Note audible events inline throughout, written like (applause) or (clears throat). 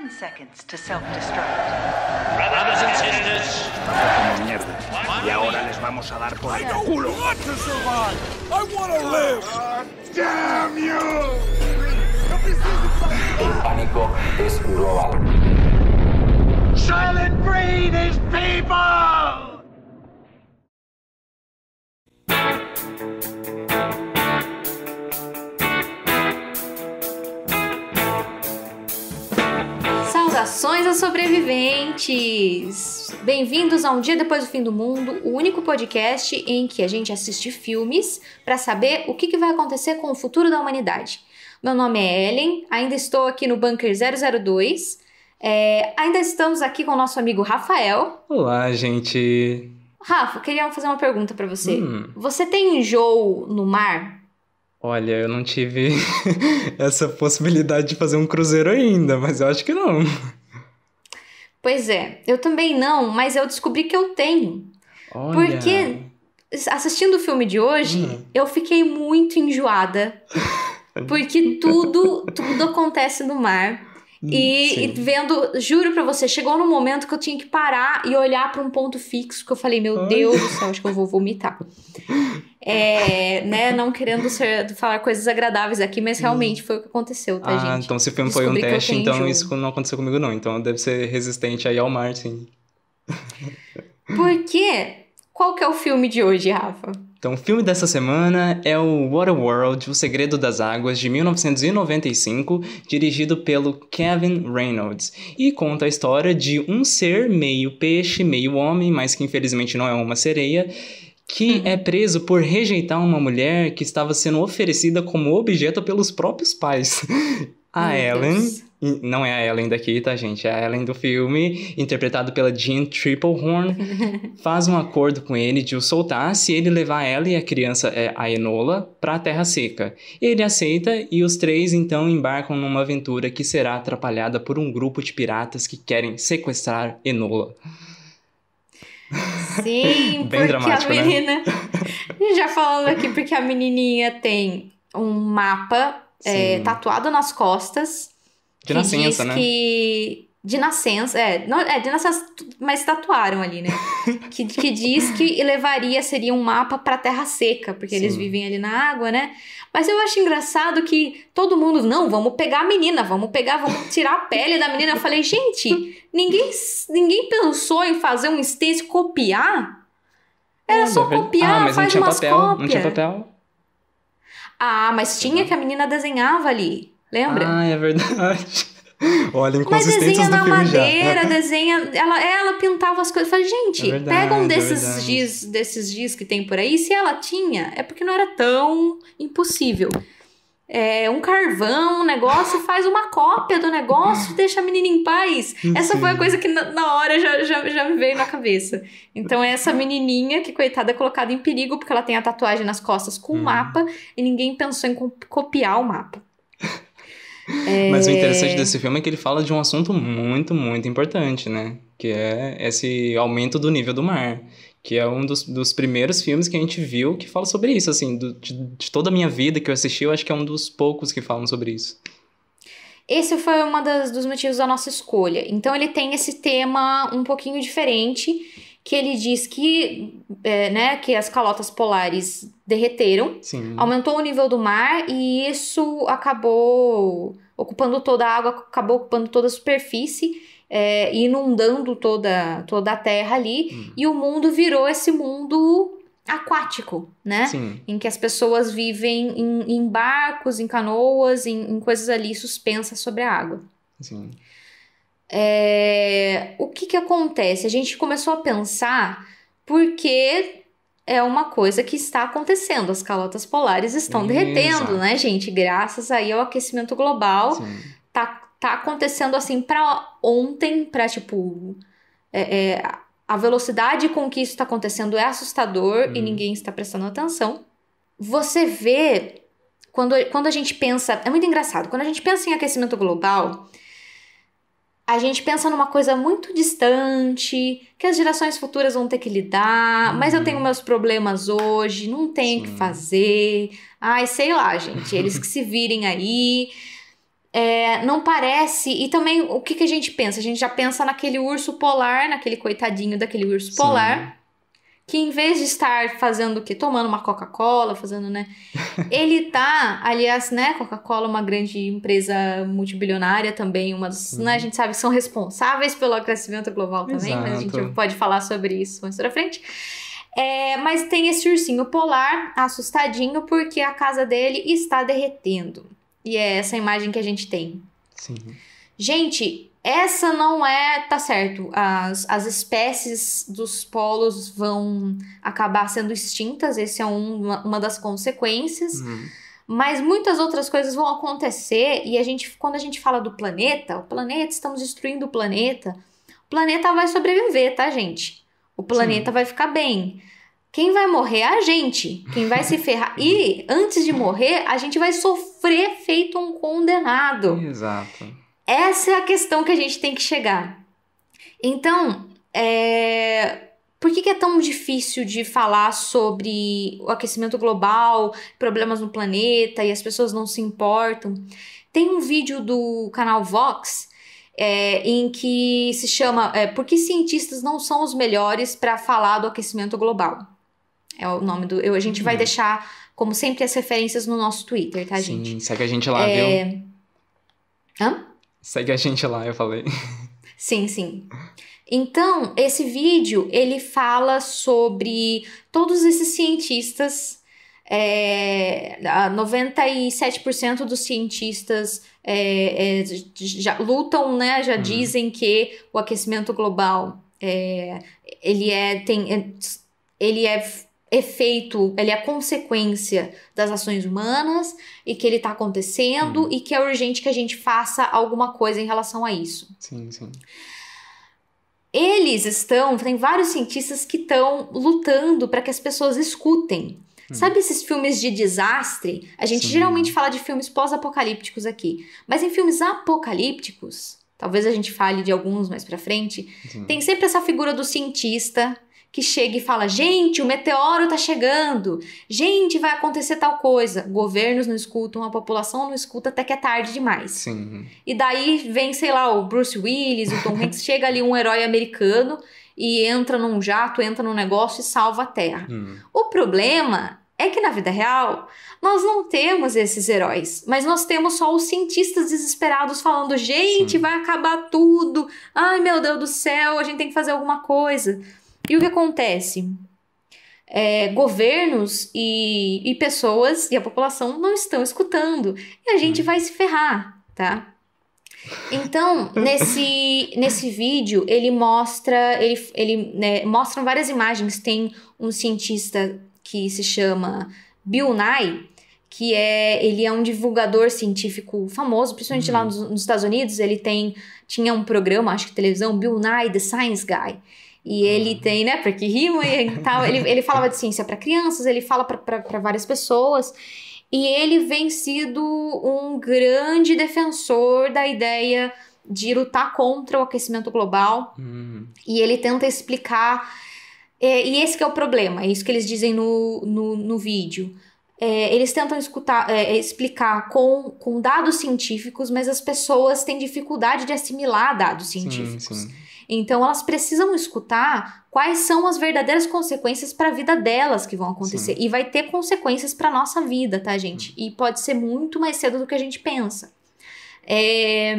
10 seconds to self-destruct. Brothers and sisters. Como mierda. Y ahora les vamos a dar por el culo. I want to survive. I want to live. damn you. El pánico es global. Silent breed is people. sobreviventes! Bem-vindos a Um Dia Depois do Fim do Mundo, o único podcast em que a gente assiste filmes para saber o que, que vai acontecer com o futuro da humanidade. Meu nome é Ellen, ainda estou aqui no Bunker 002. É, ainda estamos aqui com o nosso amigo Rafael. Olá, gente! Rafa, queria fazer uma pergunta para você. Hum. Você tem enjoo no mar? Olha, eu não tive (laughs) essa possibilidade de fazer um cruzeiro ainda, mas eu acho que não. Pois é, eu também não, mas eu descobri que eu tenho. Olha. Porque assistindo o filme de hoje, hum. eu fiquei muito enjoada. (laughs) porque tudo, tudo acontece no mar. Hum, e, e, vendo, juro pra você, chegou no momento que eu tinha que parar e olhar para um ponto fixo, que eu falei, meu Deus do céu, acho que eu vou vomitar. (laughs) É, né, não querendo ser, falar coisas agradáveis aqui, mas realmente foi o que aconteceu, tá, ah, gente? Então esse filme foi um teste, então jogo. isso não aconteceu comigo, não. Então deve ser resistente aí ao Por Porque qual que é o filme de hoje, Rafa? Então, o filme dessa semana é o Waterworld, O Segredo das Águas, de 1995, dirigido pelo Kevin Reynolds, e conta a história de um ser meio peixe, meio homem, mas que infelizmente não é uma sereia, que uhum. é preso por rejeitar uma mulher que estava sendo oferecida como objeto pelos próprios pais. (laughs) A Meu Ellen, Deus. não é a Ellen daqui, tá, gente? É a Ellen do filme, interpretado pela Jean Triplehorn, (laughs) faz um acordo com ele de o soltar se ele levar ela e a criança, é, a Enola, para a Terra Seca. Ele aceita e os três então embarcam numa aventura que será atrapalhada por um grupo de piratas que querem sequestrar Enola. Sim, (laughs) Bem porque a né? menina. Né? Já falando aqui, porque a menininha tem um mapa é, tatuado nas costas. De nascença, né? Que de nascença, é, não, é de nascença, mas tatuaram ali, né? (laughs) que, que diz que levaria, seria um mapa para terra seca, porque Sim. eles vivem ali na água, né? Mas eu acho engraçado que todo mundo, não, vamos pegar a menina, vamos pegar, vamos tirar a pele da menina. Eu falei, gente, ninguém, ninguém pensou em fazer um stencil copiar? Era é, só copiar, ah, mas faz não tinha umas papel, cópias. Não tinha papel? Ah, mas tinha que a menina desenhava ali, lembra? Ah, é verdade. (laughs) Olha, inconsistências Mas desenha na madeira, (laughs) desenha. Ela, ela pintava as coisas. Falei, gente, é verdade, pega um é desses é giz, desses giz que tem por aí. Se ela tinha, é porque não era tão impossível. É, um carvão, um negócio, faz uma cópia do negócio, (laughs) deixa a menina em paz. Sim. Essa foi a coisa que na, na hora já, já, já me veio na cabeça. Então é essa menininha que, coitada, é colocada em perigo porque ela tem a tatuagem nas costas com o hum. um mapa e ninguém pensou em copiar o mapa. É... Mas o é. interessante desse filme é que ele fala de um assunto muito, muito importante, né? Que é esse aumento do nível do mar. Que é um dos, dos primeiros filmes que a gente viu que fala sobre isso, assim. Do, de, de toda a minha vida que eu assisti, eu acho que é um dos poucos que falam sobre isso. Esse foi um dos motivos da nossa escolha. Então ele tem esse tema um pouquinho diferente que ele diz que, é, né, que as calotas polares derreteram, Sim. aumentou o nível do mar e isso acabou ocupando toda a água, acabou ocupando toda a superfície, é, inundando toda, toda a terra ali, hum. e o mundo virou esse mundo aquático, né? Sim. Em que as pessoas vivem em, em barcos, em canoas, em, em coisas ali suspensas sobre a água. Sim é, o que, que acontece? A gente começou a pensar porque é uma coisa que está acontecendo. As calotas polares estão derretendo, né, gente? Graças aí ao aquecimento global. Tá, tá acontecendo assim para ontem, para tipo. É, é, a velocidade com que isso está acontecendo é assustador hum. e ninguém está prestando atenção. Você vê. Quando, quando a gente pensa. É muito engraçado. Quando a gente pensa em aquecimento global a gente pensa numa coisa muito distante, que as gerações futuras vão ter que lidar, mas eu tenho uhum. meus problemas hoje, não tenho o que fazer. Ai, sei lá, gente, eles que se virem aí. É, não parece. E também, o que, que a gente pensa? A gente já pensa naquele urso polar, naquele coitadinho daquele urso Sim. polar que em vez de estar fazendo o quê? Tomando uma Coca-Cola, fazendo, né? (laughs) Ele tá, aliás, né? Coca-Cola é uma grande empresa multibilionária também, uma das, uhum. né? A gente sabe que são responsáveis pelo aquecimento global também, Exato. Né? mas a gente pode falar sobre isso mais pra frente. É, mas tem esse ursinho polar assustadinho porque a casa dele está derretendo. E é essa imagem que a gente tem. Sim. Gente, essa não é. Tá certo. As, as espécies dos polos vão acabar sendo extintas, esse é um, uma, uma das consequências. Uhum. Mas muitas outras coisas vão acontecer e a gente, quando a gente fala do planeta, o planeta, estamos destruindo o planeta. O planeta vai sobreviver, tá, gente? O planeta Sim. vai ficar bem. Quem vai morrer é a gente. Quem vai se ferrar. (laughs) E antes de morrer, a gente vai sofrer feito um condenado. Exato. Essa é a questão que a gente tem que chegar. Então, é, por que, que, é tão difícil de falar sobre o aquecimento global, problemas no planeta e as pessoas não se importam? Tem um vídeo do canal Vox é, em que se chama é, Por que cientistas não são os melhores para falar do aquecimento global? É o nome do. Eu, a gente vai uhum. deixar, como sempre, as referências no nosso Twitter, tá, Sim, gente? Sim, segue a gente lá, é... viu? Hã? Segue a gente lá, eu falei. Sim, sim. Então, esse vídeo ele fala sobre todos esses cientistas. É, 97% dos cientistas é, é, já lutam, né? Já hum. dizem que o aquecimento global é, ele é, tem, é, ele é efeito, ele é consequência das ações humanas e que ele está acontecendo hum. e que é urgente que a gente faça alguma coisa em relação a isso. Sim, sim. Eles estão, tem vários cientistas que estão lutando para que as pessoas escutem. Hum. Sabe esses filmes de desastre? A gente sim. geralmente fala de filmes pós-apocalípticos aqui, mas em filmes apocalípticos, talvez a gente fale de alguns mais para frente, sim. tem sempre essa figura do cientista que chega e fala: gente, o meteoro está chegando, gente, vai acontecer tal coisa. Governos não escutam, a população não escuta até que é tarde demais. Sim. E daí vem, sei lá, o Bruce Willis, o Tom Hanks, (laughs) chega ali um herói americano e entra num jato, entra num negócio e salva a Terra. Hum. O problema é que na vida real nós não temos esses heróis, mas nós temos só os cientistas desesperados falando: gente, Sim. vai acabar tudo, ai meu Deus do céu, a gente tem que fazer alguma coisa. E o que acontece? É, governos e, e, pessoas e a população não estão escutando. E a gente hum. vai se ferrar, tá? Então, (laughs) nesse, nesse vídeo, ele mostra, ele, ele né, mostram várias imagens. Tem um cientista que se chama Bill Nye, que é ele é um divulgador científico famoso, principalmente uhum. lá hum. nos, nos, Estados Unidos. Ele tem tinha um programa, acho que televisão, Bill Nye the Science Guy. E ele uhum. tem, né, porque rima e tal. Ele, ele falava de ciência para crianças, ele fala para várias pessoas. E ele vem sido um grande defensor da ideia de lutar contra o aquecimento global. Uhum. E ele tenta explicar. É, e esse é o problema, é isso que eles dizem no, no, no vídeo. É, eles tentam escutar, é, explicar com, com dados científicos, mas as pessoas têm dificuldade de assimilar dados científicos. Sim, sim. Então elas precisam escutar quais são as verdadeiras consequências para a vida delas que vão acontecer. Sim. E vai ter consequências para nossa vida, tá, gente? Hum. E pode ser muito mais cedo do que a gente pensa. É,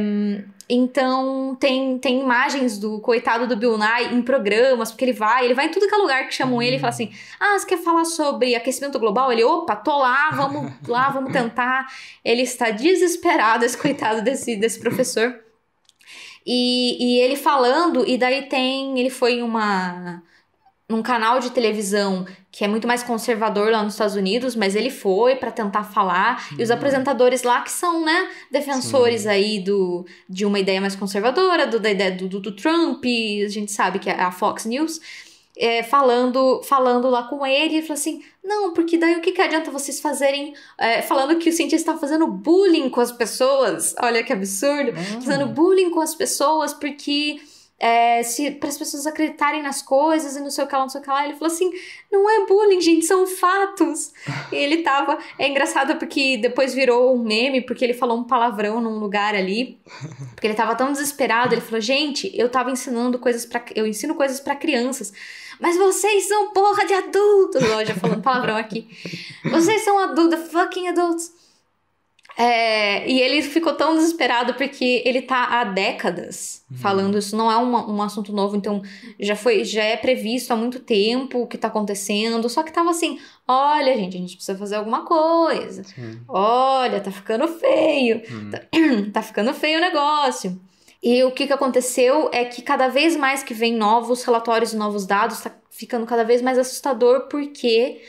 então tem, tem imagens do coitado do Bill Nye em programas, porque ele vai, ele vai em tudo que é lugar que chamam ele e fala assim: Ah, você quer falar sobre aquecimento global? Ele, opa, tô lá, vamos lá, vamos tentar. Ele está desesperado, esse coitado desse, desse professor. E, e ele falando, e daí tem. Ele foi em uma num canal de televisão que é muito mais conservador lá nos Estados Unidos, mas ele foi para tentar falar. E os uhum. apresentadores lá que são, né, defensores Sim. aí do, de uma ideia mais conservadora, do, da ideia do, do, do Trump, a gente sabe que é a Fox News, é, falando, falando lá com ele, ele falou assim: não, porque daí o que, que adianta vocês fazerem é, falando que o cientista está fazendo bullying com as pessoas? Olha que absurdo! Uhum. Fazendo bullying com as pessoas porque. É, para as pessoas acreditarem nas coisas e não sei o que lá, não sei o que lá. Ele falou assim: não é bullying, gente, são fatos. (laughs) e ele tava. É engraçado porque depois virou um meme, porque ele falou um palavrão num lugar ali. Porque ele tava tão desesperado. Ele falou: gente, eu tava ensinando coisas para Eu ensino coisas para crianças. Mas vocês são porra de adultos! Ó, já falando palavrão aqui. Vocês são adultos, fucking adultos. É, e ele ficou tão desesperado porque ele tá há décadas uhum. falando isso, não é um assunto novo, então já foi, já é previsto há muito tempo o que tá acontecendo, só que tava assim, olha gente, a gente precisa fazer alguma coisa, Sim. olha, tá ficando feio, uhum. tá, (clears throat) tá ficando feio o negócio. E o que, que aconteceu é que cada vez mais que vem novos relatórios e novos dados, está ficando cada vez mais assustador, porque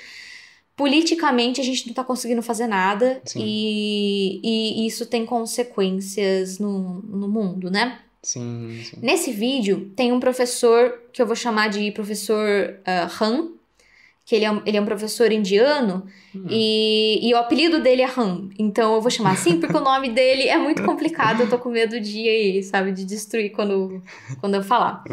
politicamente a gente não está conseguindo fazer nada e, e, isso tem consequências no, no mundo, né? Sim, sim, Nesse vídeo tem um professor que eu vou chamar de professor uh, Han, que ele é um, ele é um professor indiano, hum. e, e, o apelido dele é Ram. Então eu vou chamar assim porque o nome dele é muito complicado, eu tô com medo de, sabe, de destruir quando, quando eu falar.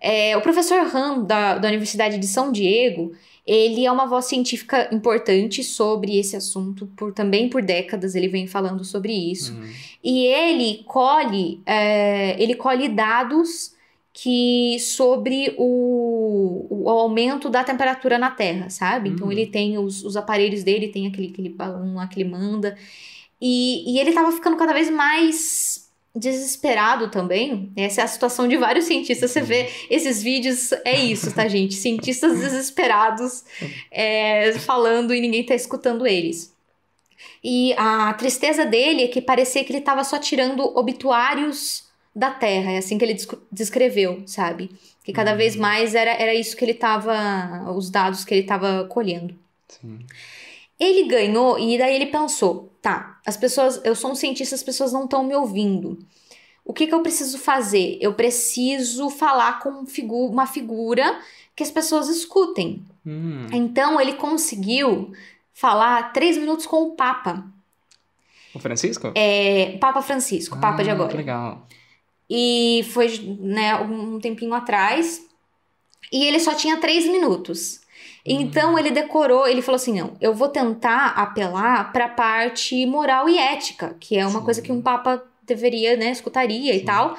É, o professor Ram, da, da Universidade de São Diego, ele é uma voz científica importante sobre esse assunto, por também por décadas ele vem falando sobre isso. Hum. E ele colhe, é, ele colhe dados que sobre o, o, aumento da temperatura na Terra, sabe? Hum. Então ele uhum. tem os, os, aparelhos dele, tem aquele, aquele balão lá que ele manda. E, e ele estava ficando cada vez mais desesperado também. Essa é a situação de vários cientistas. Você vê uhum. esses vídeos, é isso, tá, gente? Cientistas (laughs) desesperados é, falando e ninguém tá escutando eles. E a tristeza dele é que parecia que ele estava só tirando obituários da Terra. É assim que ele descreveu, sabe? Que cada uhum. vez mais era, era isso que ele estava, os dados que ele estava colhendo. Sim. Ele ganhou e daí ele pensou, tá, as pessoas, eu sou um cientista, as pessoas não estão me ouvindo. O que, que eu preciso fazer? Eu preciso falar com figu uma figura que as pessoas escutem. Hum. Então ele conseguiu falar três minutos com o Papa. O Francisco? É, Papa Francisco, ah, Papa de ah, agora. Que legal. E foi, né, um tempinho atrás. E ele só tinha três minutos. Uhum. Então ele decorou, ele falou assim: não, eu vou tentar apelar para a parte moral e ética, que é uma Sim. coisa que um papa deveria, né, escutaria Sim. e tal.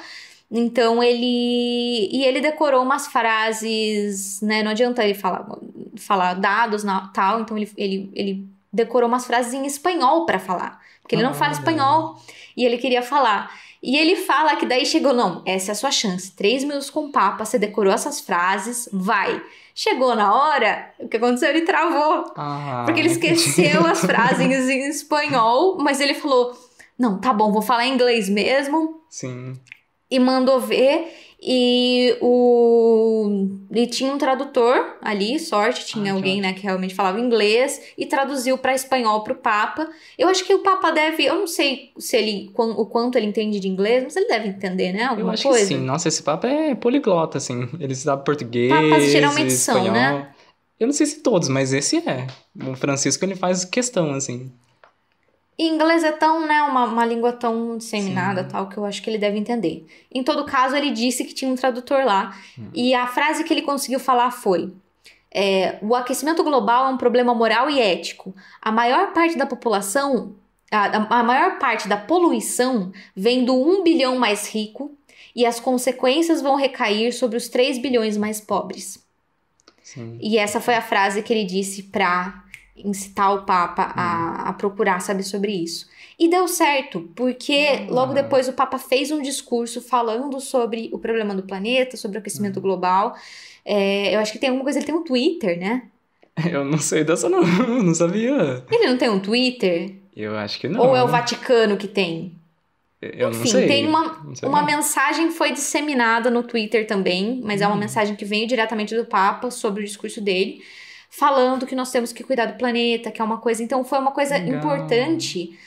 Então ele e ele decorou umas frases, né, não adianta ele falar, falar dados e tal, então ele, ele, ele decorou umas frases em espanhol para falar, porque ele ah, não fala espanhol e ele queria falar. E ele fala que daí chegou, não, essa é a sua chance. Três minutos com o Papa, você decorou essas frases, vai. Chegou na hora, o que aconteceu? Ele travou. Ah, porque ele esqueceu as (laughs) frases em espanhol, mas ele falou: não, tá bom, vou falar em inglês mesmo. Sim. E mandou ver. E o e tinha um tradutor ali, sorte, tinha ah, alguém, né, que realmente falava inglês e traduziu para espanhol para o Papa. Eu acho que o Papa deve, eu não sei se ele o quanto ele entende de inglês, mas ele deve entender, né, alguma eu acho coisa. Que sim. Nossa, esse Papa é poliglota assim. Ele sabe português, Papas geralmente espanhol. são, né? Eu não sei se todos, mas esse é. O Francisco ele faz questão assim. E inglês é tão, né, uma, uma língua tão disseminada, Sim. tal, que eu acho que ele deve entender. Em todo caso, ele disse que tinha um tradutor lá. Hum. E a frase que ele conseguiu falar foi: é, O aquecimento global é um problema moral e ético. A maior parte da população. A, a maior parte da poluição vem do 1 bilhão mais rico e as consequências vão recair sobre os 3 bilhões mais pobres. Sim. E essa foi a frase que ele disse para incitar o Papa a, uhum. a procurar saber sobre isso. E deu certo, porque uhum. logo depois o Papa fez um discurso falando sobre o problema do planeta, sobre o aquecimento uhum. global. É, eu acho que tem alguma coisa, ele tem um Twitter, né? (laughs) Eu não sei dessa, não, (laughs) não sabia. Ele não tem um Twitter? Eu acho que não. Ou é o né? Vaticano que tem? Eu Enfim, não sei. tem uma, sei uma mensagem foi disseminada no Twitter também, mas hum. é uma mensagem que veio diretamente do Papa sobre o discurso dele falando que nós temos que cuidar do planeta, que é uma coisa. Então, foi uma coisa Legal. importante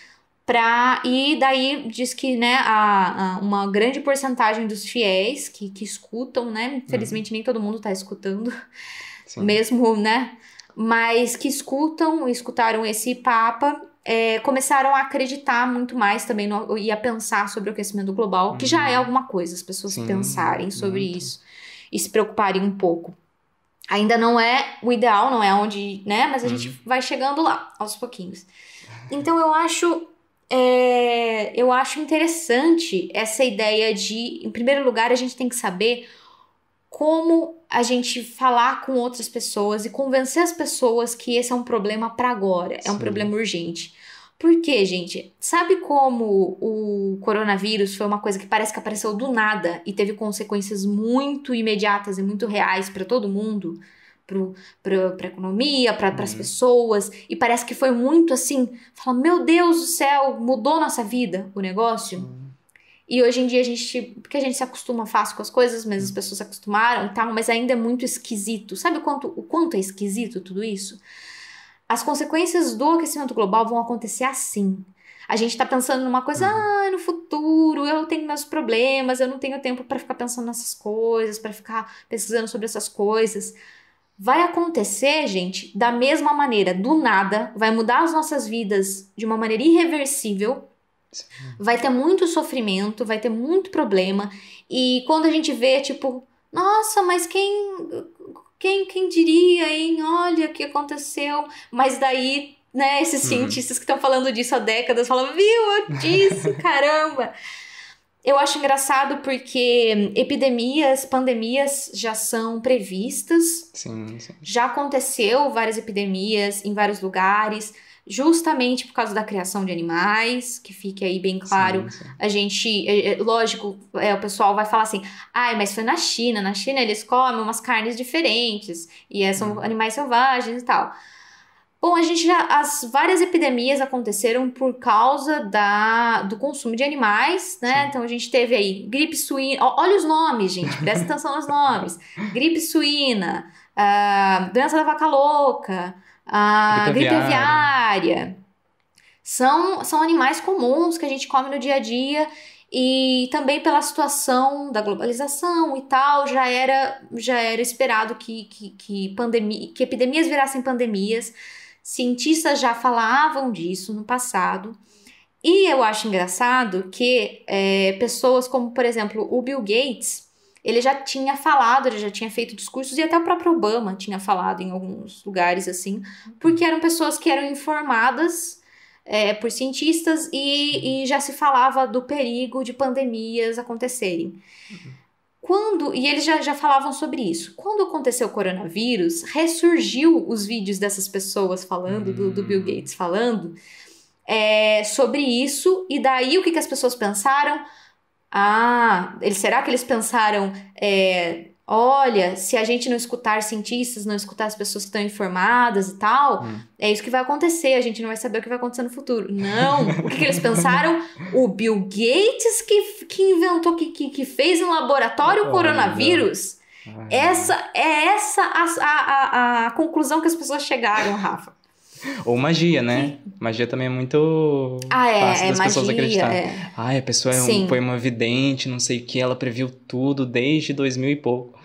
para. E daí diz que, né, a, a, uma grande porcentagem dos fiéis que, que escutam, né? Infelizmente, uhum. nem todo mundo está escutando, Sim. mesmo, né? Mas que escutam, escutaram esse Papa é, começaram a acreditar muito mais também no, e a pensar sobre o aquecimento global, uhum. que já é uhum. alguma coisa, as pessoas Sim, pensarem sobre muito. isso e se preocuparem um pouco. Ainda não é o ideal, não é onde, né? Mas a uhum. gente vai chegando lá, aos pouquinhos. Então eu acho é, eu acho interessante essa ideia de, em primeiro lugar, a gente tem que saber como a gente falar com outras pessoas e convencer as pessoas que esse é um problema para agora, Sim. é um problema urgente. Porque, gente, sabe como o coronavírus foi uma coisa que parece que apareceu do nada e teve consequências muito imediatas e muito reais para todo mundo? para a economia, para uhum. as pessoas, e parece que foi muito assim, fala, meu Deus do céu, mudou nossa vida o negócio. Uhum. E hoje em dia a gente, porque a gente se acostuma fácil com as coisas, mas uhum. as pessoas se acostumaram e tal, mas ainda é muito esquisito. Sabe quanto, o quanto é esquisito tudo isso? As consequências do aquecimento global vão acontecer assim. A gente está pensando numa coisa, uhum. ah, no futuro, eu tenho meus problemas, eu não tenho tempo para ficar pensando nessas coisas, para ficar pesquisando sobre essas coisas. Vai acontecer, gente, da mesma maneira, do nada, vai mudar as nossas vidas de uma maneira irreversível. Vai ter muito sofrimento, vai ter muito problema. E quando a gente vê, tipo, nossa, mas quem quem, quem diria, hein? Olha o que aconteceu. Mas daí né? Esses uhum. cientistas que estão falando disso há décadas falam, viu, eu (laughs) disse, caramba! Eu acho engraçado porque epidemias, pandemias já são previstas. Sim, sim. Já aconteceu várias epidemias em vários lugares justamente por causa da criação de animais, que fique aí bem claro. Sim, sim. A gente, é, é lógico, é, o pessoal vai falar assim, ai, ah, mas foi na China, na China eles comem umas carnes diferentes, e é, são uhum. animais selvagens e tal. Bom, a gente já. As várias epidemias aconteceram por causa da, do consumo de animais, né? Sim. Então a gente teve aí gripe suína. Olha os nomes, gente, presta atenção nos (laughs) nomes: gripe suína, uh, doença da vaca louca, a gripe, aviária. São, são animais comuns que a gente come no dia a dia e também pela situação da globalização e tal, já era, já era esperado que, que, que, pandemia, que epidemias virassem pandemias. Cientistas já falavam disso no passado. E eu acho engraçado que é, pessoas como, por exemplo, o Bill Gates, ele já tinha falado, ele já tinha feito discursos e até o próprio Obama tinha falado em alguns lugares assim, porque eram pessoas que eram informadas é, por cientistas e, e, já se falava do perigo de pandemias acontecerem. Uhum. Quando, e eles já, já falavam sobre isso. Quando aconteceu o coronavírus, ressurgiu os vídeos dessas pessoas falando, uhum. do, do Bill hum. Gates falando, é, sobre isso, e daí o que, que as pessoas pensaram? Ah, ele, será que eles pensaram, é, olha, se a gente não escutar cientistas, não escutar as pessoas que estão informadas e tal, hum. é isso que vai acontecer, a gente não vai saber o que vai acontecer no futuro. Não! o que, que, eles pensaram? O Bill Gates que, que inventou, que, que, que fez em laboratório o coronavírus. Ai, essa é essa a, a, a, a conclusão que as pessoas chegaram, Rafa. (laughs) Ou magia, né? Sim. Magia também é muito ah, é, fácil é das é pessoas magia, acreditarem. É. Ah, a pessoa é um, foi uma vidente, não sei o que, ela previu tudo desde 2000 e pouco.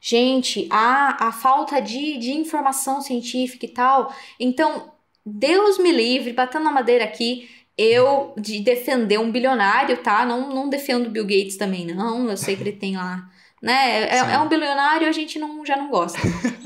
Gente, a, a falta de, de informação científica e tal. Então, Deus me livre, batendo na madeira aqui, eu de defender um bilionário, tá? Não, não defendo Bill Gates também, não. Eu sei que ele tem lá né? É, é, é um bilionário, a gente não, já não gosta.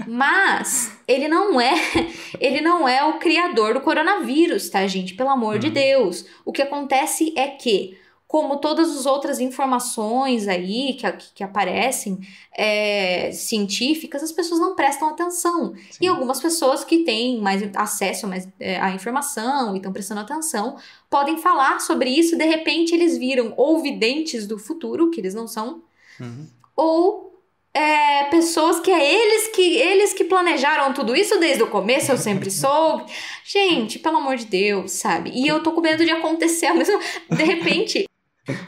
Mas ele não é, (laughs) ele não é o criador do coronavírus, tá, gente? Pelo amor de uhum. Deus. O que acontece é que, como todas as outras informações aí que, que, que aparecem é, científicas, as pessoas não prestam atenção. Sim. E algumas pessoas que têm mais acesso mais, é, à informação e estão prestando atenção podem falar sobre isso, de repente eles viram ouvidentes do futuro, que eles não são. Uhum ou é, pessoas que é eles que eles que planejaram tudo isso desde o começo, eu sempre soube. Gente, pelo amor de Deus, sabe? E eu tô com medo de acontecer a mesma. De repente,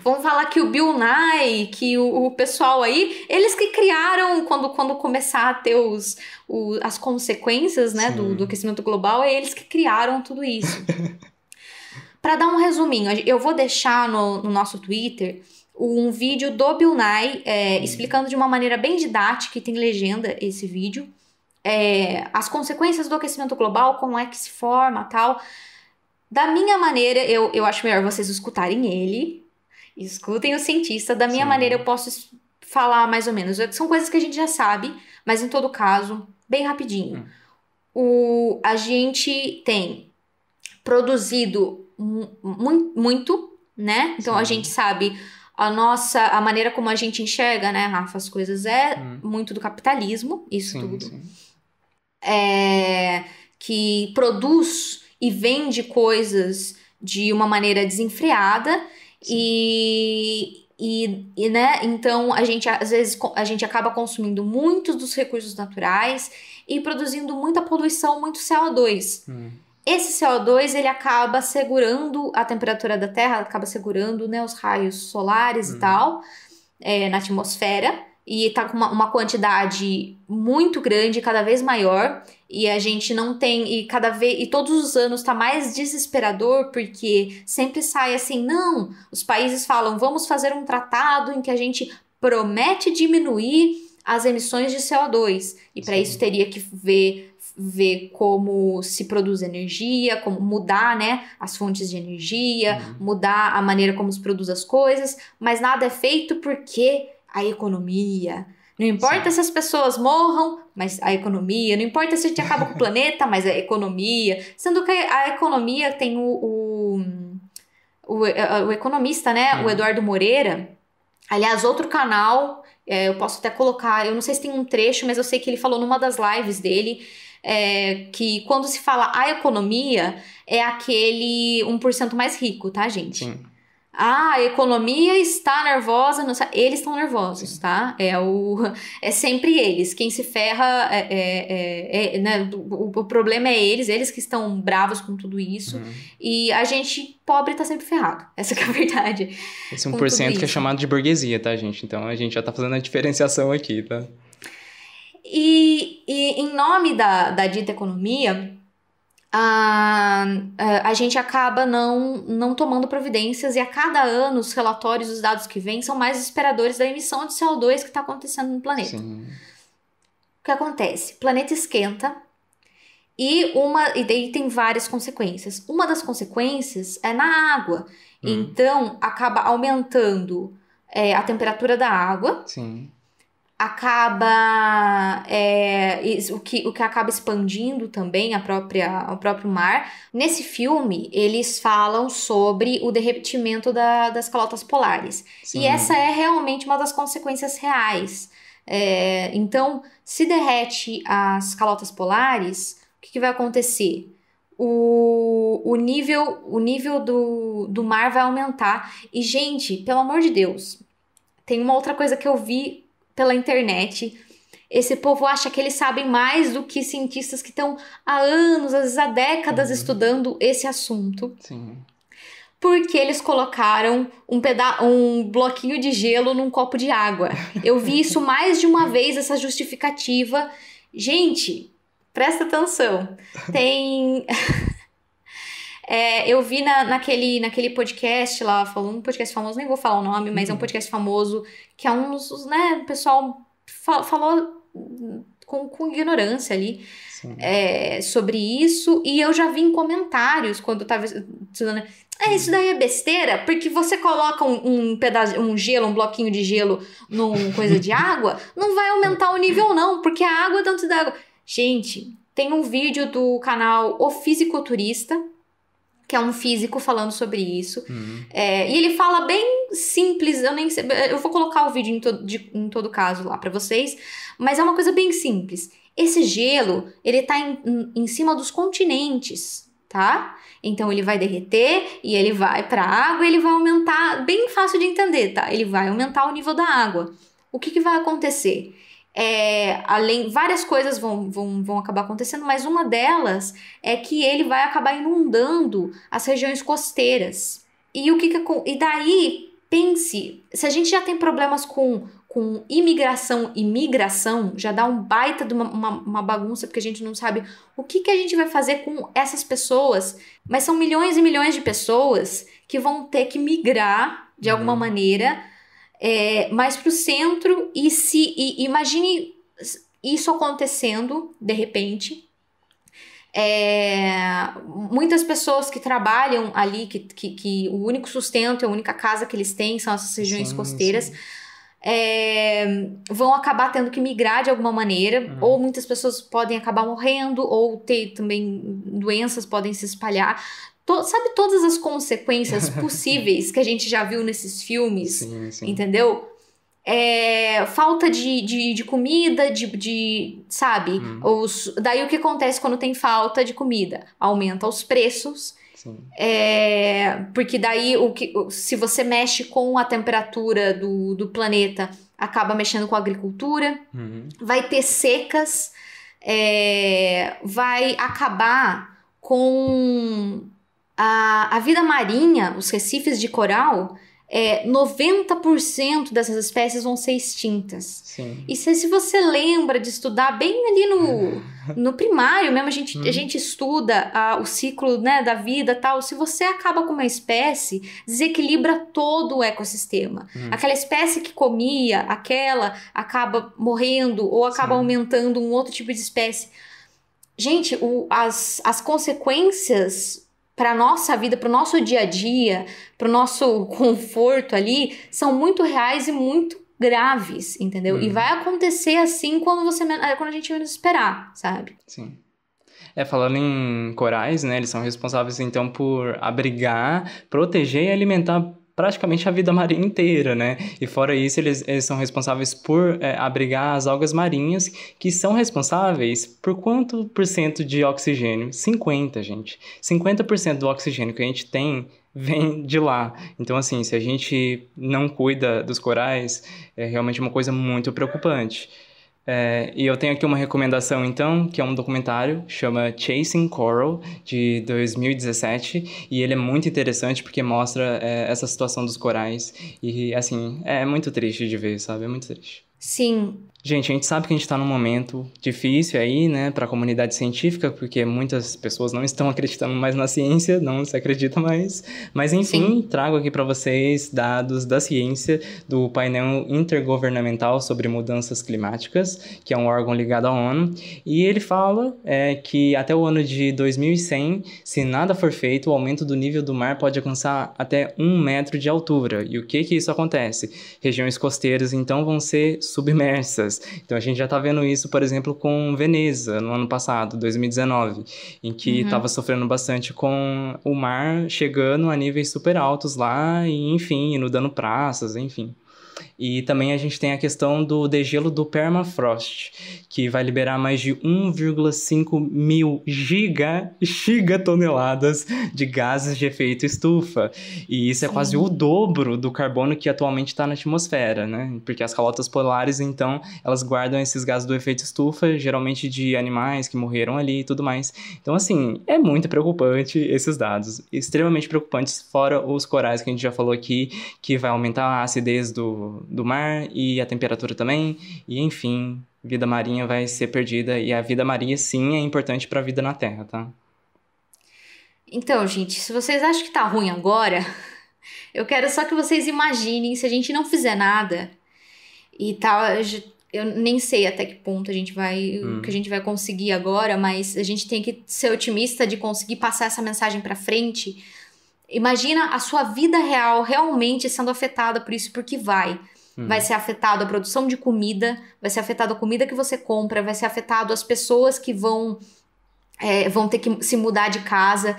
Vamos falar que o Bill Nye, que o, o, pessoal aí, eles que criaram quando, quando começar a ter os, o, as consequências né, do, do, aquecimento global, é eles que criaram tudo isso. (laughs) Para dar um resuminho, eu vou deixar no, no nosso Twitter um vídeo do Bill Nye é, uhum. explicando de uma maneira bem didática, e tem legenda esse vídeo, é, as consequências do aquecimento global, como é que se forma tal. Da minha maneira, eu, eu acho melhor vocês escutarem ele, escutem o cientista, da minha Sim. maneira eu posso falar mais ou menos. É, são coisas que a gente já sabe, mas em todo caso, bem rapidinho. Hum. O, a gente tem produzido muito, né? Então Sim. a gente sabe a nossa a maneira como a gente enxerga, né, Rafa, as coisas é hum. muito do capitalismo, isso sim, tudo. Sim. É, que produz e vende coisas de uma maneira desenfreada e e, e né, então a gente às vezes a gente acaba consumindo muitos dos recursos naturais e produzindo muita poluição, muito CO2. Hum. Esse CO2 ele acaba segurando a temperatura da Terra, acaba segurando né, os raios solares uhum. e tal é, na atmosfera e está com uma, uma, quantidade muito grande, cada vez maior, e a gente não tem e cada vez e todos os anos está mais desesperador porque sempre sai assim, não, os países falam, vamos fazer um tratado em que a gente promete diminuir as emissões de CO2 e para isso teria que ver ver como se produz energia, como mudar, né, as fontes de energia, uhum. mudar a maneira como se produz as coisas, mas nada é feito porque a economia. Não importa Sim. se as pessoas morram, mas a economia. Não importa se a gente acaba com o (laughs) planeta, mas a economia. Sendo que a economia tem o, o, o, eh, o economista, né? Uhum. O Eduardo Moreira. Aliás, outro canal, é, eu posso até colocar, eu não sei se tem um trecho, mas eu sei que ele falou numa das lives dele é, que quando se fala a economia, é aquele 1% mais rico, tá, gente? Sim. Ah, a economia está nervosa, não eles estão nervosos, tá? É o é sempre eles, quem se ferra é, é, é, é né? o, o, problema é eles, eles que estão bravos com tudo isso uhum. e a gente pobre tá sempre ferrado, (laughs) essa é a verdade. Esse 1% que é chamado de burguesia, tá, gente? Então a gente já tá fazendo a diferenciação aqui, tá? E, e em nome da, da dita economia, a, a, gente acaba não, não tomando providências e a cada ano os relatórios, os dados que vêm são mais esperadores da emissão de CO2 que está acontecendo no planeta. Sim. O que acontece? O planeta esquenta e uma e daí tem várias consequências. Uma das consequências é na água. Hum. Então acaba aumentando é, a temperatura da água. Sim acaba é, o, que, o que acaba expandindo também a própria, o próprio mar. Nesse filme, eles falam sobre o derretimento da, das calotas polares. Sim. E essa é realmente uma das consequências reais. É, então, se derrete as calotas polares, o que, que vai acontecer? O, o nível, o nível do, do mar vai aumentar. E, gente, pelo amor de Deus, tem uma outra coisa que eu vi pela internet. Esse povo acha que eles sabem mais do que cientistas que estão há anos, às vezes há décadas, uhum. estudando esse assunto. Sim. Porque eles colocaram um, peda um bloquinho de gelo num copo de água. Eu vi isso (laughs) mais de uma vez, essa justificativa. Gente, presta atenção. Tem. (laughs) É, eu vi na, naquele, naquele podcast lá, falou um podcast famoso, nem vou falar o nome, mas uhum. é um uhum. podcast famoso, que é um, né, o pessoal fal, falou hum, com, com ignorância ali é, sobre isso, e eu já vi em comentários quando tava estudando. É, isso daí é besteira, porque você coloca um, um pedaço, um gelo, um bloquinho de gelo numa coisa de (laughs) água, não vai aumentar o nível, não, porque a água é tanto da água. Gente, tem um vídeo do canal O turista que é um físico falando sobre isso. Uhum. É, e ele fala bem simples, eu nem sei, eu vou colocar o vídeo em, todo, de, em todo caso lá para vocês, mas é uma coisa bem simples. Esse gelo, ele tá em, em cima dos continentes, tá? Então ele vai derreter e ele vai para a água, e ele vai aumentar, bem fácil de entender, tá? Ele vai aumentar o nível da água. O que, que vai acontecer? É, além, várias coisas vão, vão, vão acabar acontecendo, mas uma delas é que ele vai acabar inundando as regiões costeiras. E o que, que e daí pense, se a gente já tem problemas com com imigração e migração, já dá um baita de uma, uma, uma, bagunça, porque a gente não sabe o que, que a gente vai fazer com essas pessoas. Mas são milhões e milhões de pessoas que vão ter que migrar de alguma uhum. maneira é, mais para o centro e se e imagine isso acontecendo de repente. É, muitas pessoas que trabalham ali, que, que, que, o único sustento, a única casa que eles têm são essas regiões sim, costeiras. Sim. É, vão acabar tendo que migrar de alguma maneira, uhum. ou muitas pessoas podem acabar morrendo, ou ter também doenças podem se espalhar. To, sabe todas as consequências (laughs) possíveis que a gente já viu nesses filmes? Sim, sim. Entendeu? É, falta de, de, de, comida, de, de sabe? Hum. Os, daí o que acontece quando tem falta de comida? Aumenta os preços. É, porque daí o que, se você mexe com a temperatura do, do planeta, acaba mexendo com a agricultura, uhum. vai ter secas, é, vai acabar com a, a vida marinha, os recifes de coral, é, 90% dessas espécies vão ser extintas. Sim. E se, se, você lembra de estudar bem ali no, (laughs) no primário mesmo, a gente, hum. a gente estuda a o ciclo né, da vida tal. Se você acaba com uma espécie, desequilibra todo o ecossistema. Hum. Aquela espécie que comia, aquela acaba morrendo ou acaba Sim. aumentando um outro tipo de espécie. Gente, o, as, as consequências para nossa vida, para o nosso dia a dia, para o nosso (laughs) conforto ali, são muito reais e muito graves, entendeu? E uhum. vai acontecer assim quando você é, quando a gente menos esperar, sabe? Sim. É, falando em corais, né, eles são responsáveis então por abrigar, proteger e alimentar praticamente a vida marinha inteira, né? E fora isso, eles, eles são responsáveis por é, abrigar as algas marinhas, que são responsáveis por quanto por cento de oxigênio? 50, gente. 50% do oxigênio que a gente tem vem de lá. Então, assim, se a gente não cuida dos corais, é realmente uma coisa muito preocupante. É, e eu tenho aqui uma recomendação, então, que é um documentário, chama Chasing Coral, de 2017, e ele é muito interessante porque mostra é, essa situação dos corais, e, assim, é muito triste de ver, sabe? É muito triste. Sim, Gente, a gente sabe que a gente está num momento difícil aí, né, para a comunidade científica, porque muitas pessoas não estão acreditando mais na ciência, não se acredita mais. Mas enfim, Sim. trago aqui para vocês dados da ciência do painel intergovernamental sobre mudanças climáticas, que é um órgão ligado à ONU, e ele fala é, que até o ano de 2100, se nada for feito, o aumento do nível do mar pode alcançar até um metro de altura. E o que que isso acontece? Regiões costeiras então vão ser submersas então a gente já está vendo isso, por exemplo, com Veneza, no ano passado, 2019, em que estava uhum. sofrendo bastante com o mar chegando a níveis super altos lá, e enfim, inundando praças, enfim. E também a gente tem a questão do degelo do permafrost, que vai liberar mais de 1,5 mil giga, gigatoneladas de gases de efeito estufa. E isso é Sim. quase o dobro do carbono que atualmente está na atmosfera, né? Porque as calotas polares, então, elas guardam esses gases do efeito estufa, geralmente de animais que morreram ali e tudo mais. Então, assim, é muito preocupante esses dados. Extremamente preocupantes, fora os corais que a gente já falou aqui, que vai aumentar a acidez do, do mar e a temperatura também, e enfim, vida marinha vai ser perdida e a vida marinha sim é importante para a vida na Terra, tá? Então, gente, se vocês acham que tá ruim agora, (laughs) eu quero só que vocês imaginem se a gente não fizer nada e tal, eu nem sei até que ponto a gente vai hum. que a gente vai conseguir agora, mas a gente tem que ser otimista de conseguir passar essa mensagem para frente. Imagina a sua vida real realmente sendo afetada por isso, porque vai. Hum. Vai ser afetado a produção de comida, vai ser afetado a comida que você compra, vai ser afetado as pessoas que vão é, vão ter que se mudar de casa.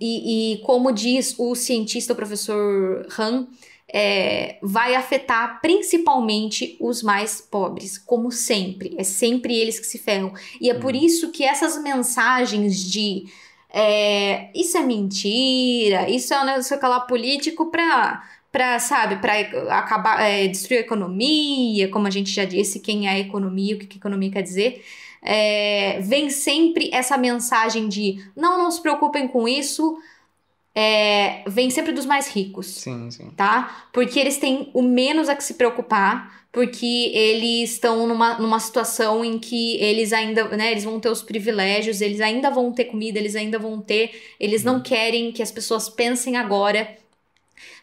E, e como diz o cientista, o professor Han, é, vai afetar principalmente os mais pobres, como sempre. É sempre eles que se ferram. E é hum. por isso que essas mensagens de é, isso é mentira, isso é um negócio que lá político para para sabe para acabar é, destruir a economia como a gente já disse quem é a economia o que a economia quer dizer é, vem sempre essa mensagem de não não se preocupem com isso é, vem sempre dos mais ricos. Sim, sim. Tá? Porque eles têm o menos a que se preocupar, porque eles estão numa, numa situação em que eles ainda, né, eles vão ter os privilégios, eles ainda vão ter comida, eles ainda vão ter, eles hum. não uhum. querem que as pessoas pensem agora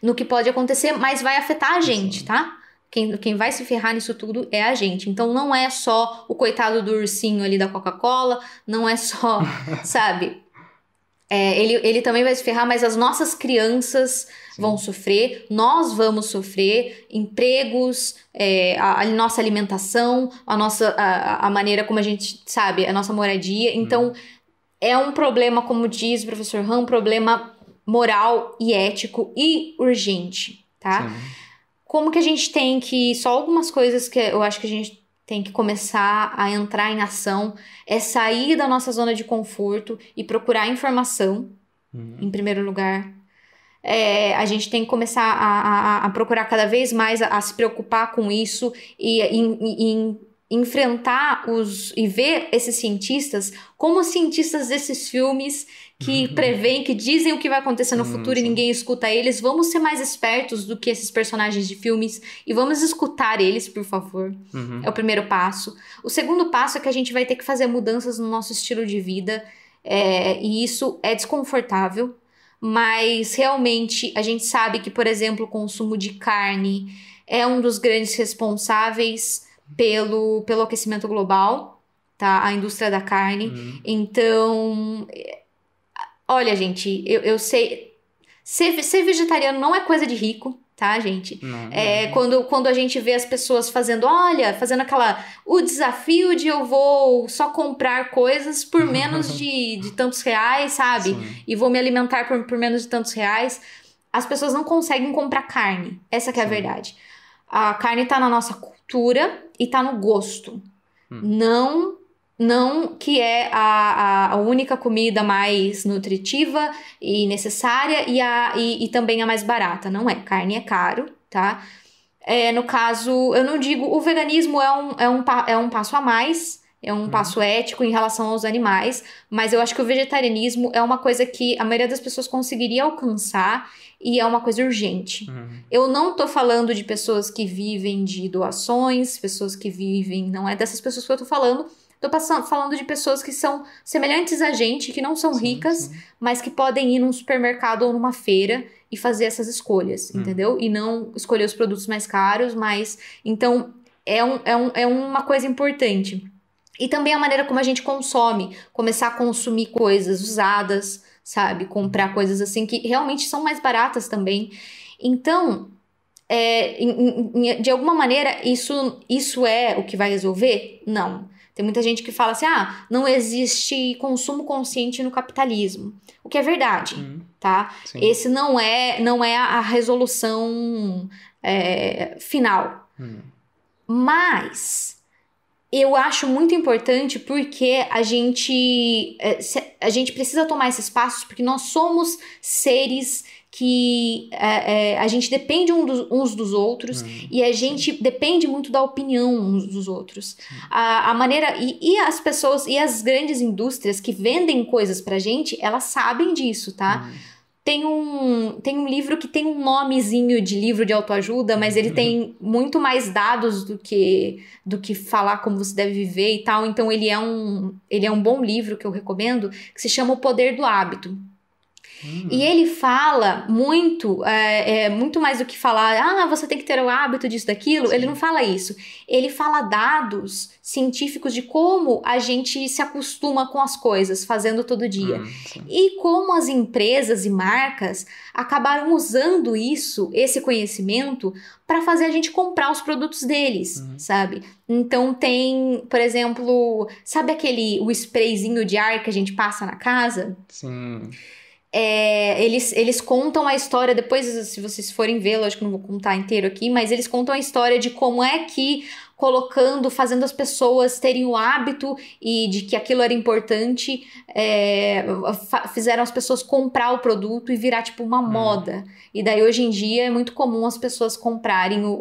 no que pode acontecer, mas vai afetar a gente, sim. tá? Quem, quem vai se ferrar nisso tudo é a gente. Então não é só o coitado do ursinho ali da Coca-Cola, não é só, (laughs) sabe? É, ele, ele também vai se ferrar, mas as nossas crianças Sim. vão sofrer, nós vamos sofrer, empregos, é, a, a, nossa alimentação, a nossa a, a, maneira como a gente sabe, a nossa moradia. Uhum. Então, hum. é um problema, como diz o professor Han, um problema moral e ético e urgente, tá? Sim. Como que a gente tem que. Só algumas coisas que eu acho que a gente tem que começar a entrar em ação, é sair da nossa zona de conforto e procurar informação, uhum. em primeiro lugar. É, a gente tem que começar a, a, a procurar cada vez mais a, a, se preocupar com isso e, e enfrentar os e ver esses cientistas como os cientistas desses filmes que uhum. prevêem, que dizem o que vai acontecer no futuro e ninguém escuta eles. Vamos ser mais espertos do que esses personagens de filmes e vamos escutar eles, por favor. Uhum. É o primeiro passo. O segundo passo é que a gente vai ter que fazer mudanças no nosso estilo de vida é, e isso é desconfortável, mas realmente a gente sabe que, por exemplo, o consumo de carne é um dos grandes responsáveis pelo, pelo aquecimento global. Tá, a indústria da carne. Uhum. Então, Olha, gente, eu, eu sei. Ser, ser vegetariano não é coisa de rico, tá, gente? Não, é, não. É. Quando, quando a gente vê as pessoas fazendo, olha, fazendo aquela. O desafio de eu vou só comprar coisas por (laughs) menos de, de tantos reais, sabe? Sim. E vou me alimentar por, por menos de tantos reais. As pessoas não conseguem comprar carne. Essa é a verdade. A carne tá na nossa cultura e tá no gosto. Hum. Não não que é a, a, única comida mais nutritiva e necessária e, a, e, e também a mais barata. Não é. Carne é caro, tá? É, no caso, eu não digo. O veganismo é um, é um, é um passo a mais, é um uhum. passo ético em relação aos animais, mas eu acho que o vegetarianismo é uma coisa que a maioria das pessoas conseguiria alcançar e é uma coisa urgente. Uhum. Eu não tô falando de pessoas que vivem de doações, pessoas que vivem, não é dessas pessoas que eu tô falando, Tô passando, falando de pessoas que são semelhantes a gente, que não são sim, ricas, sim. mas que podem ir num supermercado ou numa feira e fazer essas escolhas, hum. entendeu? E não escolher os produtos mais caros, mas. Então, é, um, é, um, é uma coisa importante. E também a maneira como a gente consome, começar a consumir coisas usadas, sabe? Comprar uhum. coisas assim que realmente são mais baratas também. Então, é, de alguma maneira, isso, isso é o que vai resolver? Não. Tem muita gente que fala assim: ah, não existe consumo consciente no capitalismo. O que é verdade, hum, tá? Sim. Esse não é, não é a resolução é, final. Uhum. Mas eu acho muito importante porque a gente, é, a gente precisa tomar esses passos porque nós somos seres que é, é, a gente depende um dos, uns dos outros uhum. e a gente depende muito da opinião uns dos outros. A, a, maneira. E, e, as pessoas, e as grandes indústrias que vendem coisas pra gente, elas sabem disso, tá? Uhum. Tem um, tem um livro que tem um nomezinho de livro de autoajuda, mas ele tem muito mais dados do que do que falar como você deve viver e tal. Então ele é um, ele é um bom livro que eu recomendo, que se chama O Poder do Hábito. Hum. E ele fala muito, é, é, muito mais do que falar, ah, você tem que ter o hábito disso, daquilo. Sim. Ele não fala isso. Ele fala dados científicos de como a gente se acostuma com as coisas, fazendo todo dia. Hum, e como as empresas e marcas acabaram usando isso, esse conhecimento, para fazer a gente comprar os produtos deles, hum. sabe? Então tem, por exemplo, sabe aquele o sprayzinho de ar que a gente passa na casa? Sim. É, eles, eles contam a história, depois, se vocês forem ver, lógico que não vou contar inteiro aqui, mas eles contam a história de como é que colocando, fazendo as pessoas terem o hábito e de que aquilo era importante, é, fizeram as pessoas comprar o produto e virar tipo uma hum. moda. E daí hoje em dia é muito comum as pessoas comprarem o,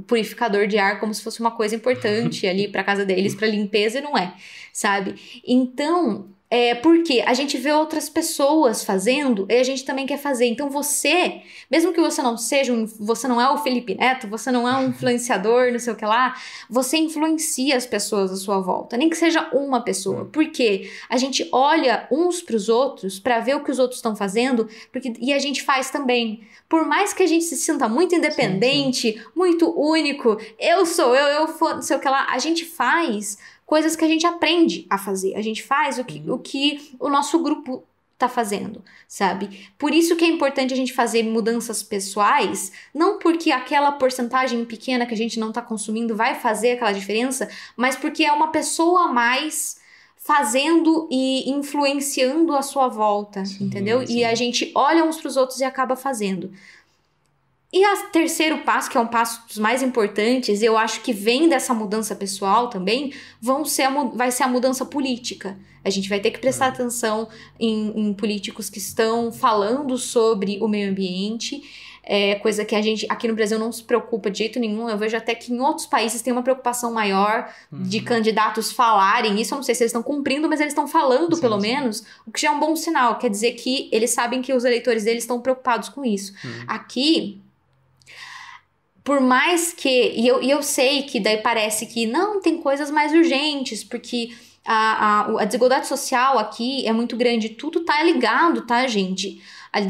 o purificador de ar como se fosse uma coisa importante (laughs) ali para casa deles, para limpeza, e não é, sabe? Então, é, porque a gente vê outras pessoas fazendo e a gente também quer fazer. Então você, mesmo que você não seja um, você não é o Felipe Neto, você não é um (laughs) influenciador, não sei o que lá, você influencia as pessoas à sua volta, nem que seja uma pessoa. É. Porque a gente olha uns para os outros para ver o que os outros estão fazendo, porque e a gente faz também. Por mais que a gente se sinta muito independente, sim, sim. muito único, eu sou eu, eu for, não sei o que lá, a gente faz coisas que a gente aprende a fazer. A gente faz o que, uhum. o, que o nosso grupo tá fazendo, sabe? Por isso que é importante a gente fazer mudanças pessoais, não porque aquela porcentagem pequena que a gente não tá consumindo vai fazer aquela diferença, mas porque é uma pessoa a mais fazendo e influenciando a sua volta, sim, entendeu? Sim. E a gente olha uns para os outros e acaba fazendo, e o terceiro passo, que é um passo dos mais importantes, eu acho que vem dessa mudança pessoal também, vão ser a, vai ser a mudança política. A gente vai ter que prestar uhum. atenção em, em políticos que estão falando sobre o meio ambiente. É coisa que a gente aqui no Brasil não se preocupa de jeito nenhum. Eu vejo até que em outros países tem uma preocupação maior uhum. de candidatos falarem isso. Eu não sei se eles estão cumprindo, mas eles estão falando, sim, pelo sim. menos, o que já é um bom sinal. Quer dizer que eles sabem que os eleitores deles estão preocupados com isso. Uhum. Aqui, por mais que. E eu, e eu sei que daí parece que não, tem coisas mais urgentes, porque a, a, a desigualdade social aqui é muito grande. Tudo tá ligado, tá, gente?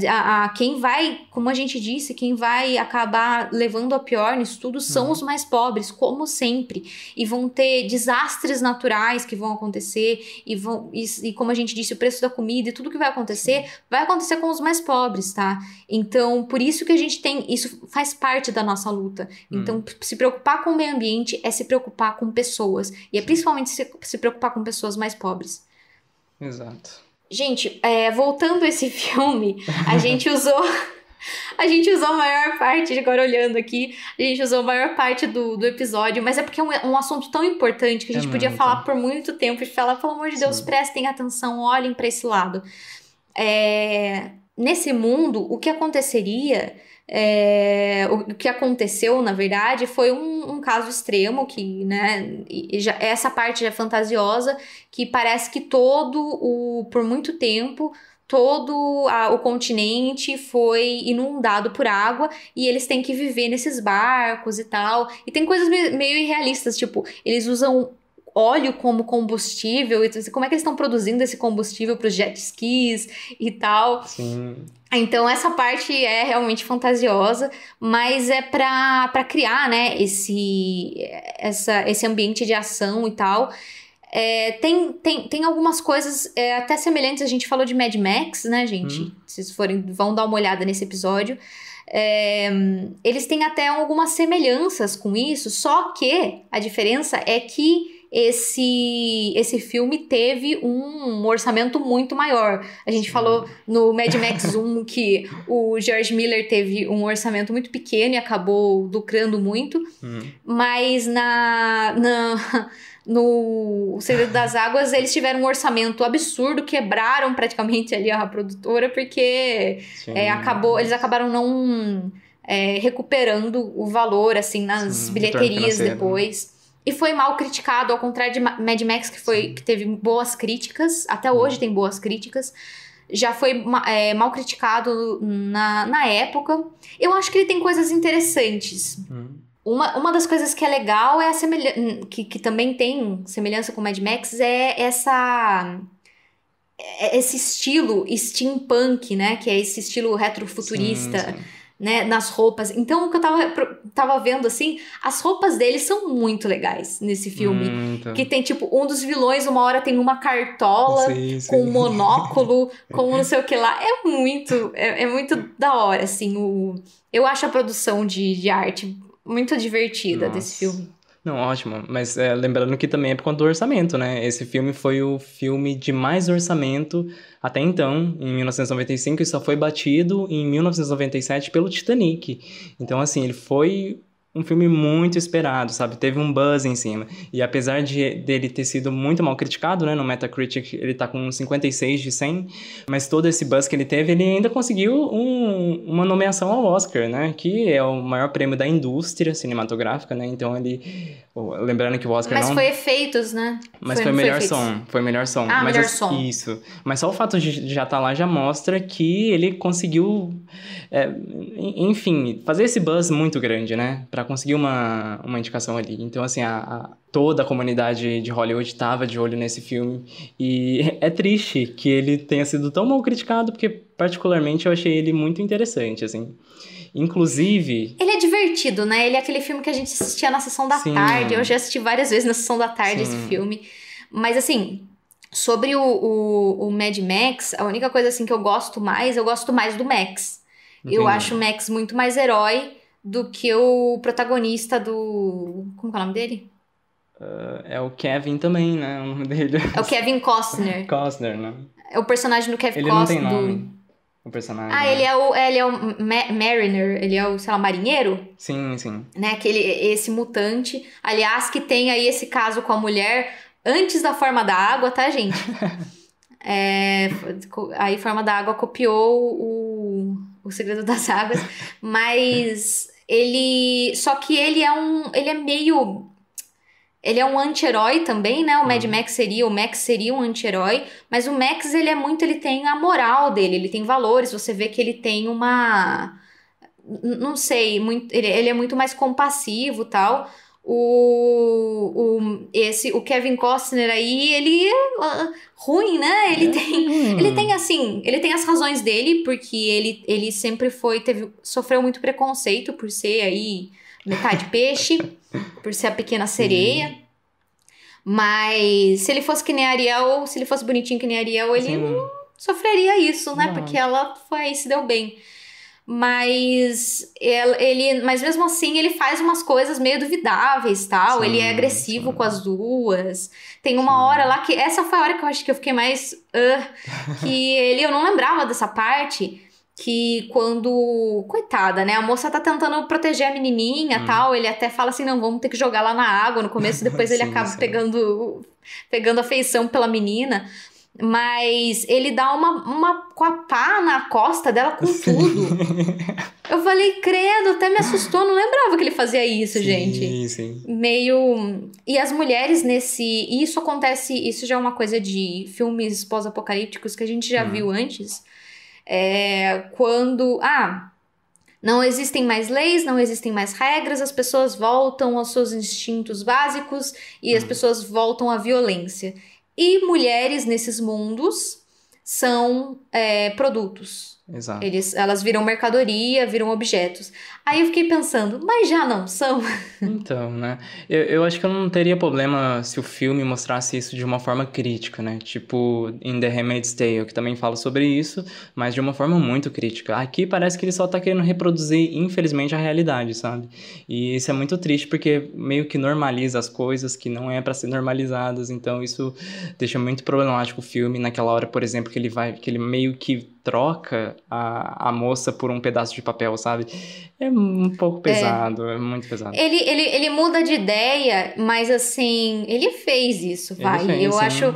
a, a, quem vai, como a gente disse, quem vai acabar levando a pior nisso tudo são uhum. os mais pobres, como sempre. E vão ter desastres naturais que vão acontecer, e, vão, e, e como a gente disse, o preço da comida e tudo que vai acontecer, uhum. vai acontecer com os mais pobres, tá? Então, por isso que a gente tem. Isso faz parte da nossa luta. Então, uhum. se preocupar com o meio ambiente é se preocupar com pessoas. E é principalmente se, se preocupar com pessoas mais pobres. Exato. Gente, é, voltando a esse (laughs) filme, a gente usou. A gente usou a maior parte, agora olhando aqui, a gente usou a maior parte do, do episódio, mas é porque é um, um assunto tão importante que a é gente é podia muito. falar por muito tempo e falar, pelo amor de Deus, Sim. prestem atenção, olhem para esse lado. É, nesse mundo, o que aconteceria é, o, que aconteceu, na verdade, foi um, um caso extremo que, né, já, essa parte já é fantasiosa, que parece que todo o, por muito tempo, todo a, o continente foi inundado por água e eles têm que viver nesses barcos e tal. E tem coisas meio irrealistas, tipo, eles usam óleo como combustível, e como é que eles estão produzindo esse combustível para os jet skis e tal. Sim. Então essa parte é realmente fantasiosa, mas é para criar, né, esse, essa, esse ambiente de ação e tal. É, tem, tem, tem algumas coisas é, até semelhantes, a gente falou de Mad Max, né, gente? Hum. Vocês forem, vão dar uma olhada nesse episódio. É, eles têm até algumas semelhanças com isso, só que a diferença é que esse, esse filme teve um orçamento muito maior. A gente Sim. falou no Mad Max 1 (laughs) que o George Miller teve um orçamento muito pequeno e acabou lucrando muito, hum. mas na, na no Segredo das Águas, eles tiveram um orçamento absurdo, quebraram praticamente ali a produtora, porque é, acabou, eles acabaram não é, recuperando o valor, assim, nas Sim, bilheterias né? depois. E foi mal criticado, ao contrário de Mad Max, que, foi, que teve boas críticas, até uhum. hoje tem boas críticas. Já foi é, mal criticado na, na época. Eu acho que ele tem coisas interessantes. Hum. Uma, uma das coisas que é legal é a semelhança. Que, que também tem semelhança com Mad Max é essa. É, esse estilo steampunk, né? Que é esse estilo retrofuturista. Sim, sim né, nas roupas. Então, o que eu tava, tava vendo, assim, as roupas deles são muito legais nesse filme. Hum, tá. Que tem, tipo, um dos vilões, uma hora tem uma cartola sim, sim. com um monóculo, com não sei o que lá. É muito, é, é, muito da hora, assim. O, eu acho a produção de, de arte muito divertida Nossa. desse filme. Não, ótimo. Mas é, lembrando que também é por conta do orçamento, né? Esse filme foi o filme de mais orçamento até então, em 1995, e só foi batido em 1997 pelo Titanic. Então, assim, ele foi um filme muito esperado, sabe? Teve um buzz em cima. E apesar de dele ter sido muito mal criticado, né? No Metacritic ele tá com 56 de 100, mas todo esse buzz que ele teve, ele ainda conseguiu um, uma nomeação ao Oscar, né? Que é o maior prêmio da indústria cinematográfica, né? Então ele Lembrando que o Oscar Mas não... foi efeitos, né? Mas foi, foi melhor foi som. Foi melhor som. Ah, Mas melhor isso, som. Isso. Mas só o fato de já estar tá lá já mostra que ele conseguiu... É, enfim, fazer esse buzz muito grande, né? Pra conseguir uma, uma indicação ali. Então, assim, a, a toda a comunidade de Hollywood tava de olho nesse filme. E (laughs) é triste que ele tenha sido tão mal criticado, porque particularmente eu achei ele muito interessante, assim. Inclusive. Ele é divertido, né? Ele é aquele filme que a gente assistia na sessão da Sim. tarde. Eu já assisti várias vezes na sessão da tarde Sim. esse filme. Mas assim, sobre o, o, o, Mad Max, a única coisa assim que eu gosto mais, eu gosto mais do Max. Entendi. Eu acho o Max muito mais herói do que o protagonista do. Como é o nome dele? Uh, é o Kevin também, né? O nome dele. É o Kevin Costner. (laughs) Costner, né? É o personagem do Kevin Ele Não tem nome. Do o personagem. Ah, né? ele é o, é, ele é o Ma Mariner, ele é o, sei lá, marinheiro? Sim, sim. Né, aquele, esse mutante, aliás, que tem aí esse caso com a mulher antes da forma da água, tá, gente? (laughs) é, aí forma da água copiou o, o segredo das águas, mas ele, só que ele é um, ele é meio ele é um anti-herói também, né? O Mad uhum. Max seria, o Max seria um anti-herói, mas o Max ele é muito, ele tem a moral dele, ele tem valores, você vê que ele tem uma não sei, muito, ele, ele é muito mais compassivo, tal. O, o esse o Kevin Costner aí, ele é ah, ruim, né? Ele é tem ele tem assim, ele tem as razões dele, porque ele, ele sempre foi teve sofreu muito preconceito por ser aí metade peixe. (laughs) por ser a pequena sereia. Sim. Mas se ele fosse que nem Ariel, se ele fosse bonitinho que nem Ariel, ele Sim. sofreria isso, né? Não. Porque ela foi se deu bem. Mas ele, mas mesmo assim ele faz umas coisas meio duvidáveis, tal. Sim, ele é agressivo sim. com as duas. Tem uma sim. hora lá que essa foi a hora que eu acho que eu fiquei mais uh, que (laughs) ele eu não lembrava dessa parte que quando. Coitada, né? A moça tá tentando proteger a menininha hum. tal. Ele até fala assim: não, vamos ter que jogar lá na água no começo. (laughs) Depois sim, ele acaba sim. pegando pegando afeição pela menina. Mas ele dá uma, uma com a pá na costa dela com sim. tudo. (laughs) Eu falei, credo, até me assustou. Não lembrava que ele fazia isso, gente. Sim, sim. Meio. E as mulheres nesse. E isso acontece. Isso já é uma coisa de filmes pós-apocalípticos que a gente já hum. viu antes é, quando. Ah, não existem mais leis, não existem mais regras, as pessoas voltam aos seus instintos básicos e as uhum. pessoas voltam à violência. E mulheres nesses mundos são é, produtos, Exato. Eles, elas viram mercadoria, viram objetos. Aí eu fiquei pensando, mas já não são? (laughs) Então, né? Eu, eu acho que eu não teria problema se o filme mostrasse isso de uma forma crítica, né? Tipo, em The Handmaid's Tale, que também fala sobre isso, mas de uma forma muito crítica. Aqui parece que ele só tá querendo reproduzir, infelizmente, a realidade, sabe? E isso é muito triste, porque meio que normaliza as coisas que não é para ser normalizadas. Então, isso deixa muito problemático o filme. Naquela hora, por exemplo, que ele vai, que ele meio que troca a, a moça por um pedaço de papel, sabe? É um pouco é. pesado, é, é muito pesado. Ele, ele, ele muda de ideia, mas assim, ele fez isso, vai. Fez, eu sim. Né? acho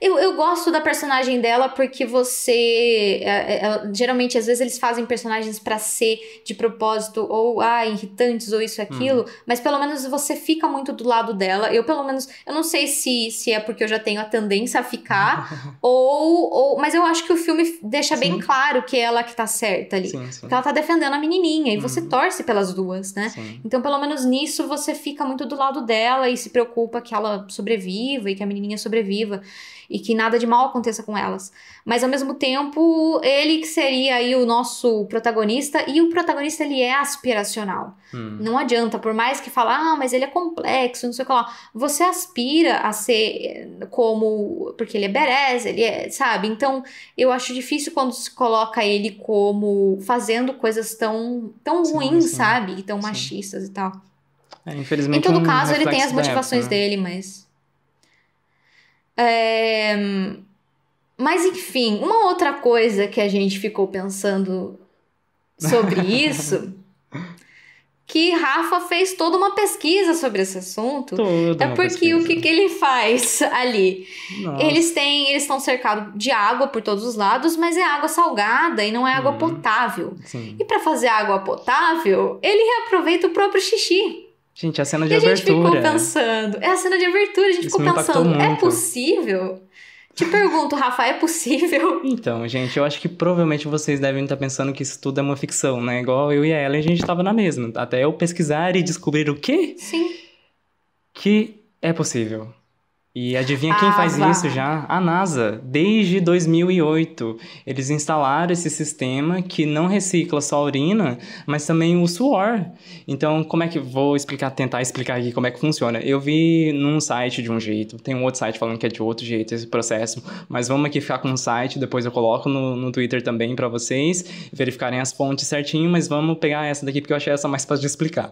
eu, eu gosto da personagem dela porque você. É, é, geralmente, às vezes, eles fazem personagens para ser de propósito, ou ah, irritantes, ou isso, aquilo. Hum. Mas pelo menos você fica muito do lado dela. Eu, pelo menos, eu não sei se, se é porque eu já tenho a tendência a ficar, (laughs) ou, ou. Mas eu acho que o filme deixa sim. bem claro que é ela que tá certa ali. Sim, sim. Porque ela tá defendendo a menininha, e hum. você uhum. torce pelas duas, né? Então, pelo menos nisso, você fica muito do lado dela e se preocupa que ela sobreviva e que a menininha sobreviva e que nada de mal aconteça com elas. Mas ao mesmo tempo, ele que seria aí o nosso protagonista e o protagonista ele é aspiracional. Hum. Não adianta, por mais que falar, ah, mas ele é complexo, não sei o que lá. Você aspira a ser eh, como porque ele é berez, ele é, sabe? Então, eu acho difícil quando se coloca ele como fazendo coisas tão tão sim, ruins, sim. sabe? E tão sim. machistas e tal. É, infelizmente, em então, todo caso, ele tem as motivações época, né? dele, mas é... Mas enfim, uma outra coisa que a gente ficou pensando sobre (laughs) isso. que Rafa fez toda uma pesquisa sobre esse assunto. Toda é porque o que, que ele faz ali? Nossa. Eles têm, eles estão cercados de água por todos os lados, mas é água salgada e não é água hum. potável. Sim. E para fazer água potável, ele reaproveita o próprio xixi. Gente, a cena de e abertura. A gente ficou pensando. É a cena de abertura, a gente Isso ficou pensando, é muito. é possível? Te pergunto, Rafa, é possível? (laughs) Então, gente, eu acho que provavelmente vocês devem estar pensando que isso tudo é uma ficção, né? Igual eu e a Ellen, a gente estava na mesma. Até eu pesquisar e descobrir o quê? Sim. Que é possível. E adivinha quem ah, faz isso já? A NASA. Desde 2008, eles instalaram esse sistema que não recicla só a urina, mas também o suor. Então, como é que vou explicar, tentar explicar aqui como é que funciona? Eu vi num site de um jeito, tem um outro site falando que é de outro jeito esse processo, mas vamos aqui ficar com o site, depois eu coloco no, no Twitter também para vocês verificarem as fontes certinho, mas vamos pegar essa daqui porque eu achei essa mais fácil de explicar.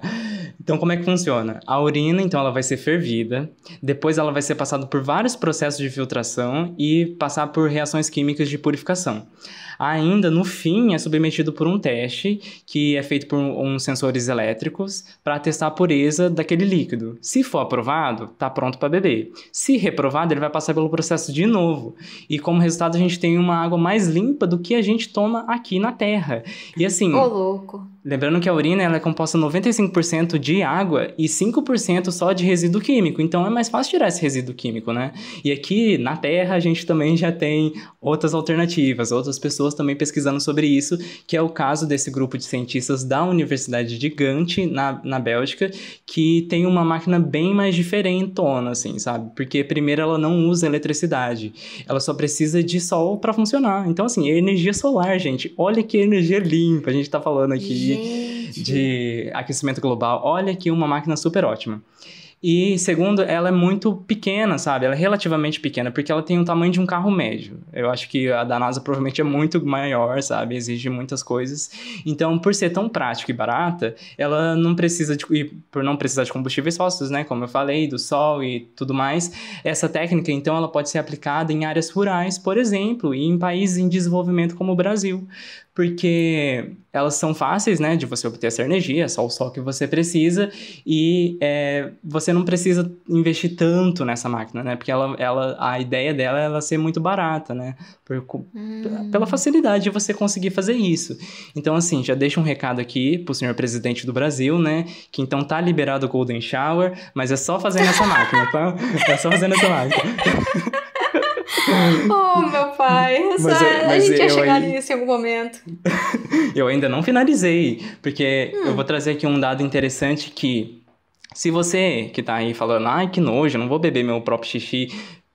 Então, como é que funciona? A urina, então, ela vai ser fervida, depois ela vai ser passada passado por vários processos de filtração e passar por reações químicas de purificação ainda no fim é submetido por um teste que é feito por uns sensores elétricos para testar a pureza daquele líquido. Se for aprovado, tá pronto para beber. Se reprovado, ele vai passar pelo processo de novo. E como resultado, a gente tem uma água mais limpa do que a gente toma aqui na Terra. E assim, Ô, louco. Lembrando que a urina ela é composta 95% de água e 5% só de resíduo químico. Então é mais fácil tirar esse resíduo químico, né? E aqui na Terra a gente também já tem outras alternativas, outras pessoas pessoas também pesquisando sobre isso, que é o caso desse grupo de cientistas da Universidade de Gante, na, na Bélgica, que tem uma máquina bem mais diferentona, assim, sabe? Porque, primeiro, ela não usa eletricidade, ela só precisa de sol para funcionar. Então, assim, é energia solar, gente. Olha que energia limpa a gente tá falando aqui gente. de aquecimento global. Olha que uma máquina super ótima. E segundo, ela é muito pequena, sabe? Ela é relativamente pequena, porque ela tem o tamanho de um carro médio. Eu acho que a da NASA provavelmente é muito maior, sabe? Exige muitas coisas. Então, por ser tão prática e barata, ela não precisa de. E por não precisar de combustíveis fósseis, né? Como eu falei, do sol e tudo mais. Essa técnica, então, ela pode ser aplicada em áreas rurais, por exemplo, e em países em desenvolvimento como o Brasil porque elas são fáceis, né, de você obter essa energia, é só o sol que você precisa, e é, você não precisa investir tanto nessa máquina, né, porque ela, ela, a ideia dela é ela ser muito barata, né, por, hum. pela facilidade de você conseguir fazer isso. Então, assim, já deixa um recado aqui pro senhor presidente do Brasil, né, que então tá liberado o Golden Shower, mas é só fazendo essa máquina, tá? É só fazendo essa máquina. (laughs) (laughs) oh, meu pai. Mas, é, mas a gente ia chegar nisso em algum momento. (laughs) eu ainda não finalizei, porque hum. eu vou trazer aqui um dado interessante que se você que tá aí falando, ai, que nojo, não vou beber meu próprio xixi,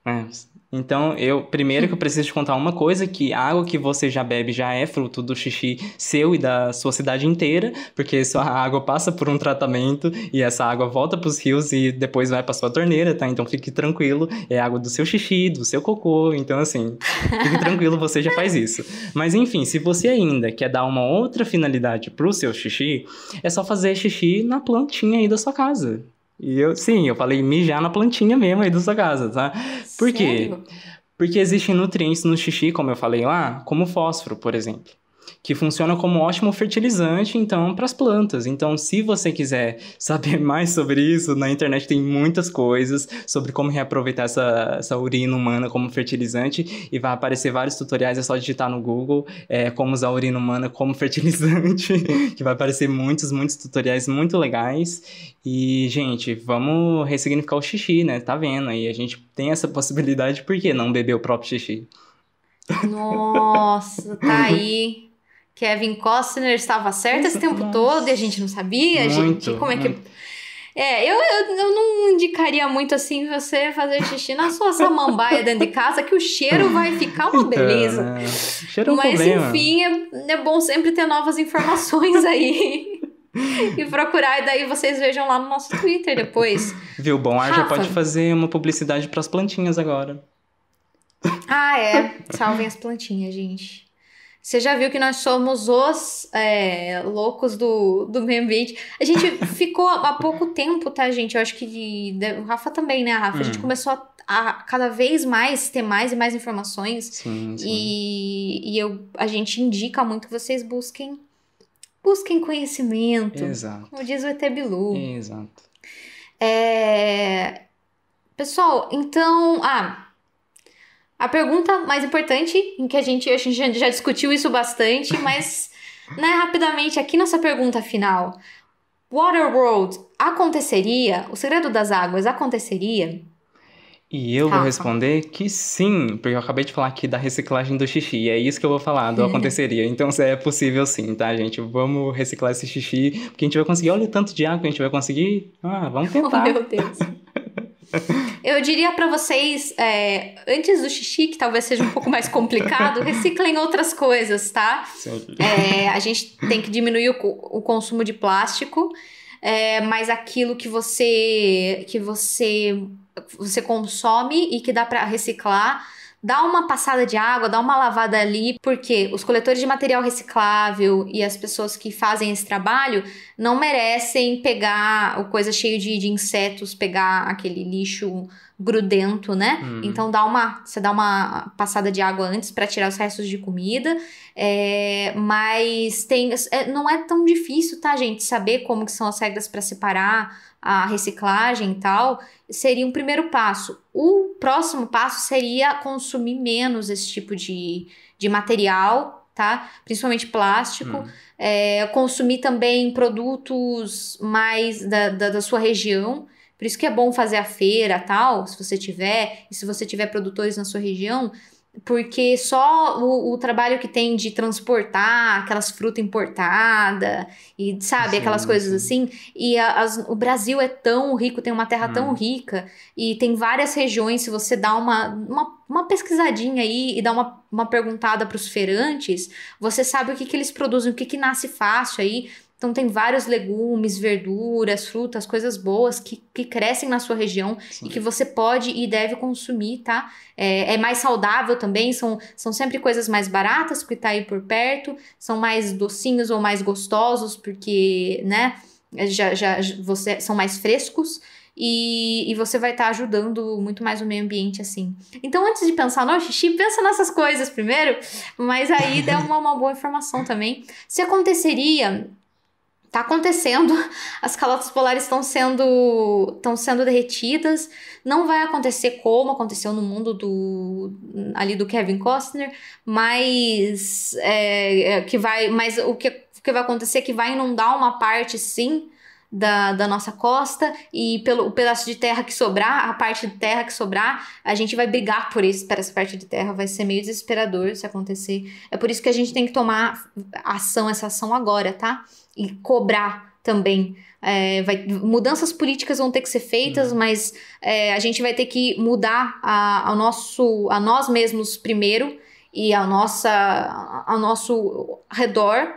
né, então, eu primeiro que eu hum. preciso te contar uma coisa, que a água que você já bebe já é fruto do xixi seu e da sua cidade inteira, porque sua água passa por um tratamento e essa água volta para os rios e depois vai para sua torneira, tá? Então fique tranquilo, é água do seu xixi, do seu cocô, então assim, fique (laughs) tranquilo, você já faz isso. Mas enfim, se você ainda quer dar uma outra finalidade pro seu xixi, é só fazer xixi na plantinha aí da sua casa. E eu, sim, eu falei mijar na plantinha mesmo aí da sua casa, tá? Por Sério? quê? Porque existem nutrientes no xixi, como eu falei lá, como fósforo, por exemplo que funciona como ótimo fertilizante, então, para as plantas. Então, se você quiser (laughs) saber mais sobre isso, na internet tem muitas coisas sobre como reaproveitar essa, essa urina humana como fertilizante e vai aparecer vários tutoriais, é só digitar no Google é, como usar a urina humana como (laughs) fertilizante, que vai aparecer muitos, muitos tutoriais muito legais. E, gente, vamos ressignificar o xixi, né? Tá vendo aí, a gente tem essa possibilidade, por que não beber o próprio xixi? Nossa, tá aí. (laughs) Kevin Costner estava certo esse tempo (laughs) Nossa. todo e a gente não sabia, muito, a gente como é que É, eu, eu, eu, não indicaria muito assim você fazer xixi na sua samambaia dentro de casa, que o cheiro vai ficar uma (laughs) então, beleza. Então, Cheiro é um Mas problema. enfim, é, é bom sempre ter novas informações aí. (laughs) e procurar, e daí vocês vejam lá no nosso Twitter depois. Viu? Bom a já pode fazer uma publicidade para as plantinhas agora. Ah, é. Salvem as plantinhas, gente. Você já viu que nós somos os é, loucos do, do meio ambiente. A gente (laughs) ficou há pouco tempo, tá, gente? Eu acho que. O Rafa também, né, Rafa? Hum. A gente hum. começou a, a, cada vez mais ter mais e mais informações. Sim, sim. E, e eu, a gente indica muito que vocês busquem. Busquem conhecimento. Exato. Como diz o ET Bilu. Exato. É... Pessoal, então. Ah, a pergunta mais importante, em que a gente, a gente já discutiu isso bastante, (laughs) mas né, rapidamente aqui nossa pergunta final. Waterworld aconteceria? O Segredo das Águas aconteceria? E eu Rafa. vou responder que sim, porque eu acabei de falar aqui da reciclagem do xixi, é isso que eu vou falar, do (laughs) aconteceria. então é possível sim, tá, gente? Vamos reciclar esse xixi, porque a gente vai conseguir, olha o tanto de água que a gente vai conseguir. Ah, vamos tentar. (laughs) Oh, meu Deus. Eu diria para vocês, é, antes do xixi, que talvez seja um pouco mais complicado, (laughs) reciclem outras coisas, tá? É, a gente tem que diminuir o, o consumo de plástico, é, mas aquilo que você que você você consome e que dá para reciclar dá uma passada de água, dá uma lavada ali, porque os coletores de material reciclável e as pessoas que fazem esse trabalho não merecem pegar o coisa cheia de, de insetos, pegar aquele lixo grudento, né? Hum. Então dá uma, você dá uma passada de água antes para tirar os restos de comida, é, mas tem, é, não é tão difícil, tá, gente, saber como que são as regras para separar a reciclagem e tal, seria um primeiro passo. O próximo passo seria consumir menos esse tipo de, de material, tá? Principalmente plástico. Hum. É, consumir também produtos mais da, da, da sua região. Por isso que é bom fazer a feira tal, se você tiver, e se você tiver produtores na sua região, porque só o, o, trabalho que tem de transportar aquelas frutas importadas e sabe sim, aquelas sim. coisas assim e a, as, o Brasil é tão rico tem uma terra hum. tão rica e tem várias regiões se você dá uma, uma, uma pesquisadinha aí e dá uma, uma perguntada para os feirantes você sabe o que, que eles produzem o que, que nasce fácil aí então tem vários legumes, verduras, frutas, coisas boas que, que crescem na sua região Sim. e que você pode e deve consumir, tá? É, é, mais saudável também, são, são sempre coisas mais baratas porque tá aí por perto, são mais docinhos ou mais gostosos porque, né, é, já, já você, são mais frescos. E, e, você vai estar tá ajudando muito mais o meio ambiente assim. Então, antes de pensar no xixi, pensa nessas coisas primeiro, mas aí dá uma, uma boa informação também. Se aconteceria tá acontecendo, (laughs) as calotas polares estão sendo estão sendo derretidas, não vai acontecer como aconteceu no mundo do ali do Kevin Costner, mas é, é, que vai, mas o que, o que vai acontecer é que vai inundar uma parte sim da, da nossa costa e pelo o pedaço de terra que sobrar, a parte de terra que sobrar, a gente vai brigar por isso, por essa parte de terra, vai ser meio desesperador se acontecer. É por isso que a gente tem que tomar ação, essa ação agora, tá? e cobrar também. É, vai, mudanças políticas vão ter que ser feitas, uhum. mas é, a gente vai ter que mudar a, a, nosso, a nós mesmos primeiro e ao, nossa, a nosso redor.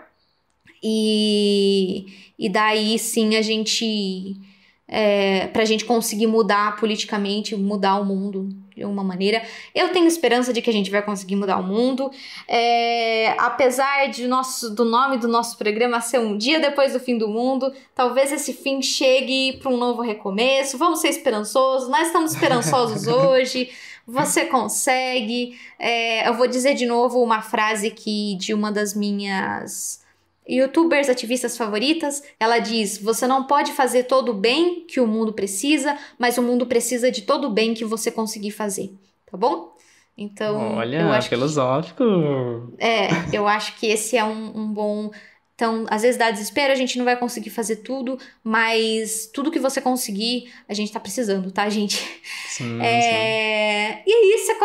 E, e daí sim a gente. É, para a gente conseguir mudar politicamente, mudar o mundo de alguma maneira. Eu tenho esperança de que a gente vai conseguir mudar o mundo. É, apesar de nosso, do nome do nosso programa ser um dia depois do fim do mundo, talvez esse fim chegue para um novo recomeço. Vamos ser esperançosos. Nós estamos esperançosos (laughs) hoje. Você consegue. É, eu vou dizer de novo uma frase que de uma das minhas youtubers ativistas favoritas, ela diz: você não pode fazer todo o bem que o mundo precisa, mas o mundo precisa de todo o bem que você conseguir fazer, tá bom? Então, olha, eu acho filosófico. Que, é, eu acho que esse é um, um bom. Então, às vezes dá desespero, a gente não vai conseguir fazer tudo, mas tudo que você conseguir, a gente tá precisando, tá, gente? Sim, é... sim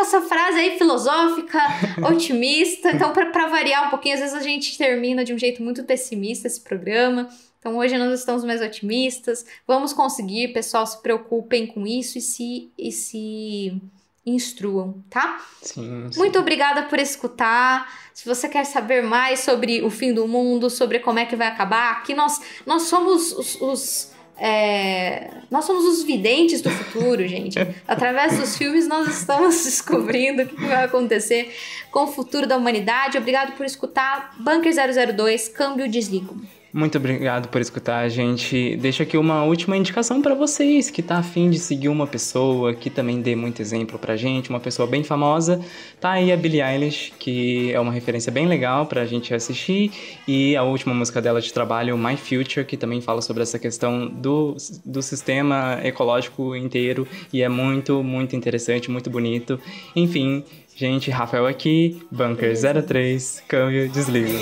com essa frase aí filosófica, (laughs) otimista. Então, para variar um pouquinho, às vezes a gente termina de um jeito muito pessimista esse programa. Então, hoje nós estamos mais otimistas. Vamos conseguir, pessoal, se preocupem com isso e se, e se instruam, tá? Sim, sim. Muito obrigada por escutar. Se você quer saber mais sobre o fim do mundo, sobre como é que vai acabar, aqui nós, nós somos os, os é... Nós somos os videntes do futuro, gente. (laughs) Através dos filmes, nós estamos (laughs) descobrindo o que vai acontecer com o futuro da humanidade. Obrigado por escutar. Bunker 002, câmbio desligo. Muito obrigado por escutar gente. Deixo aqui uma última indicação para vocês que tá afim de seguir uma pessoa que também dê muito exemplo pra gente, uma pessoa bem famosa. Tá aí a Billie Eilish, que é uma referência bem legal pra gente assistir, e a última música dela de trabalho, My Future, que também fala sobre essa questão do, do sistema ecológico inteiro e é muito, muito interessante, muito bonito. Enfim, gente, Rafael aqui, Bunker 03, câmbio, desliga.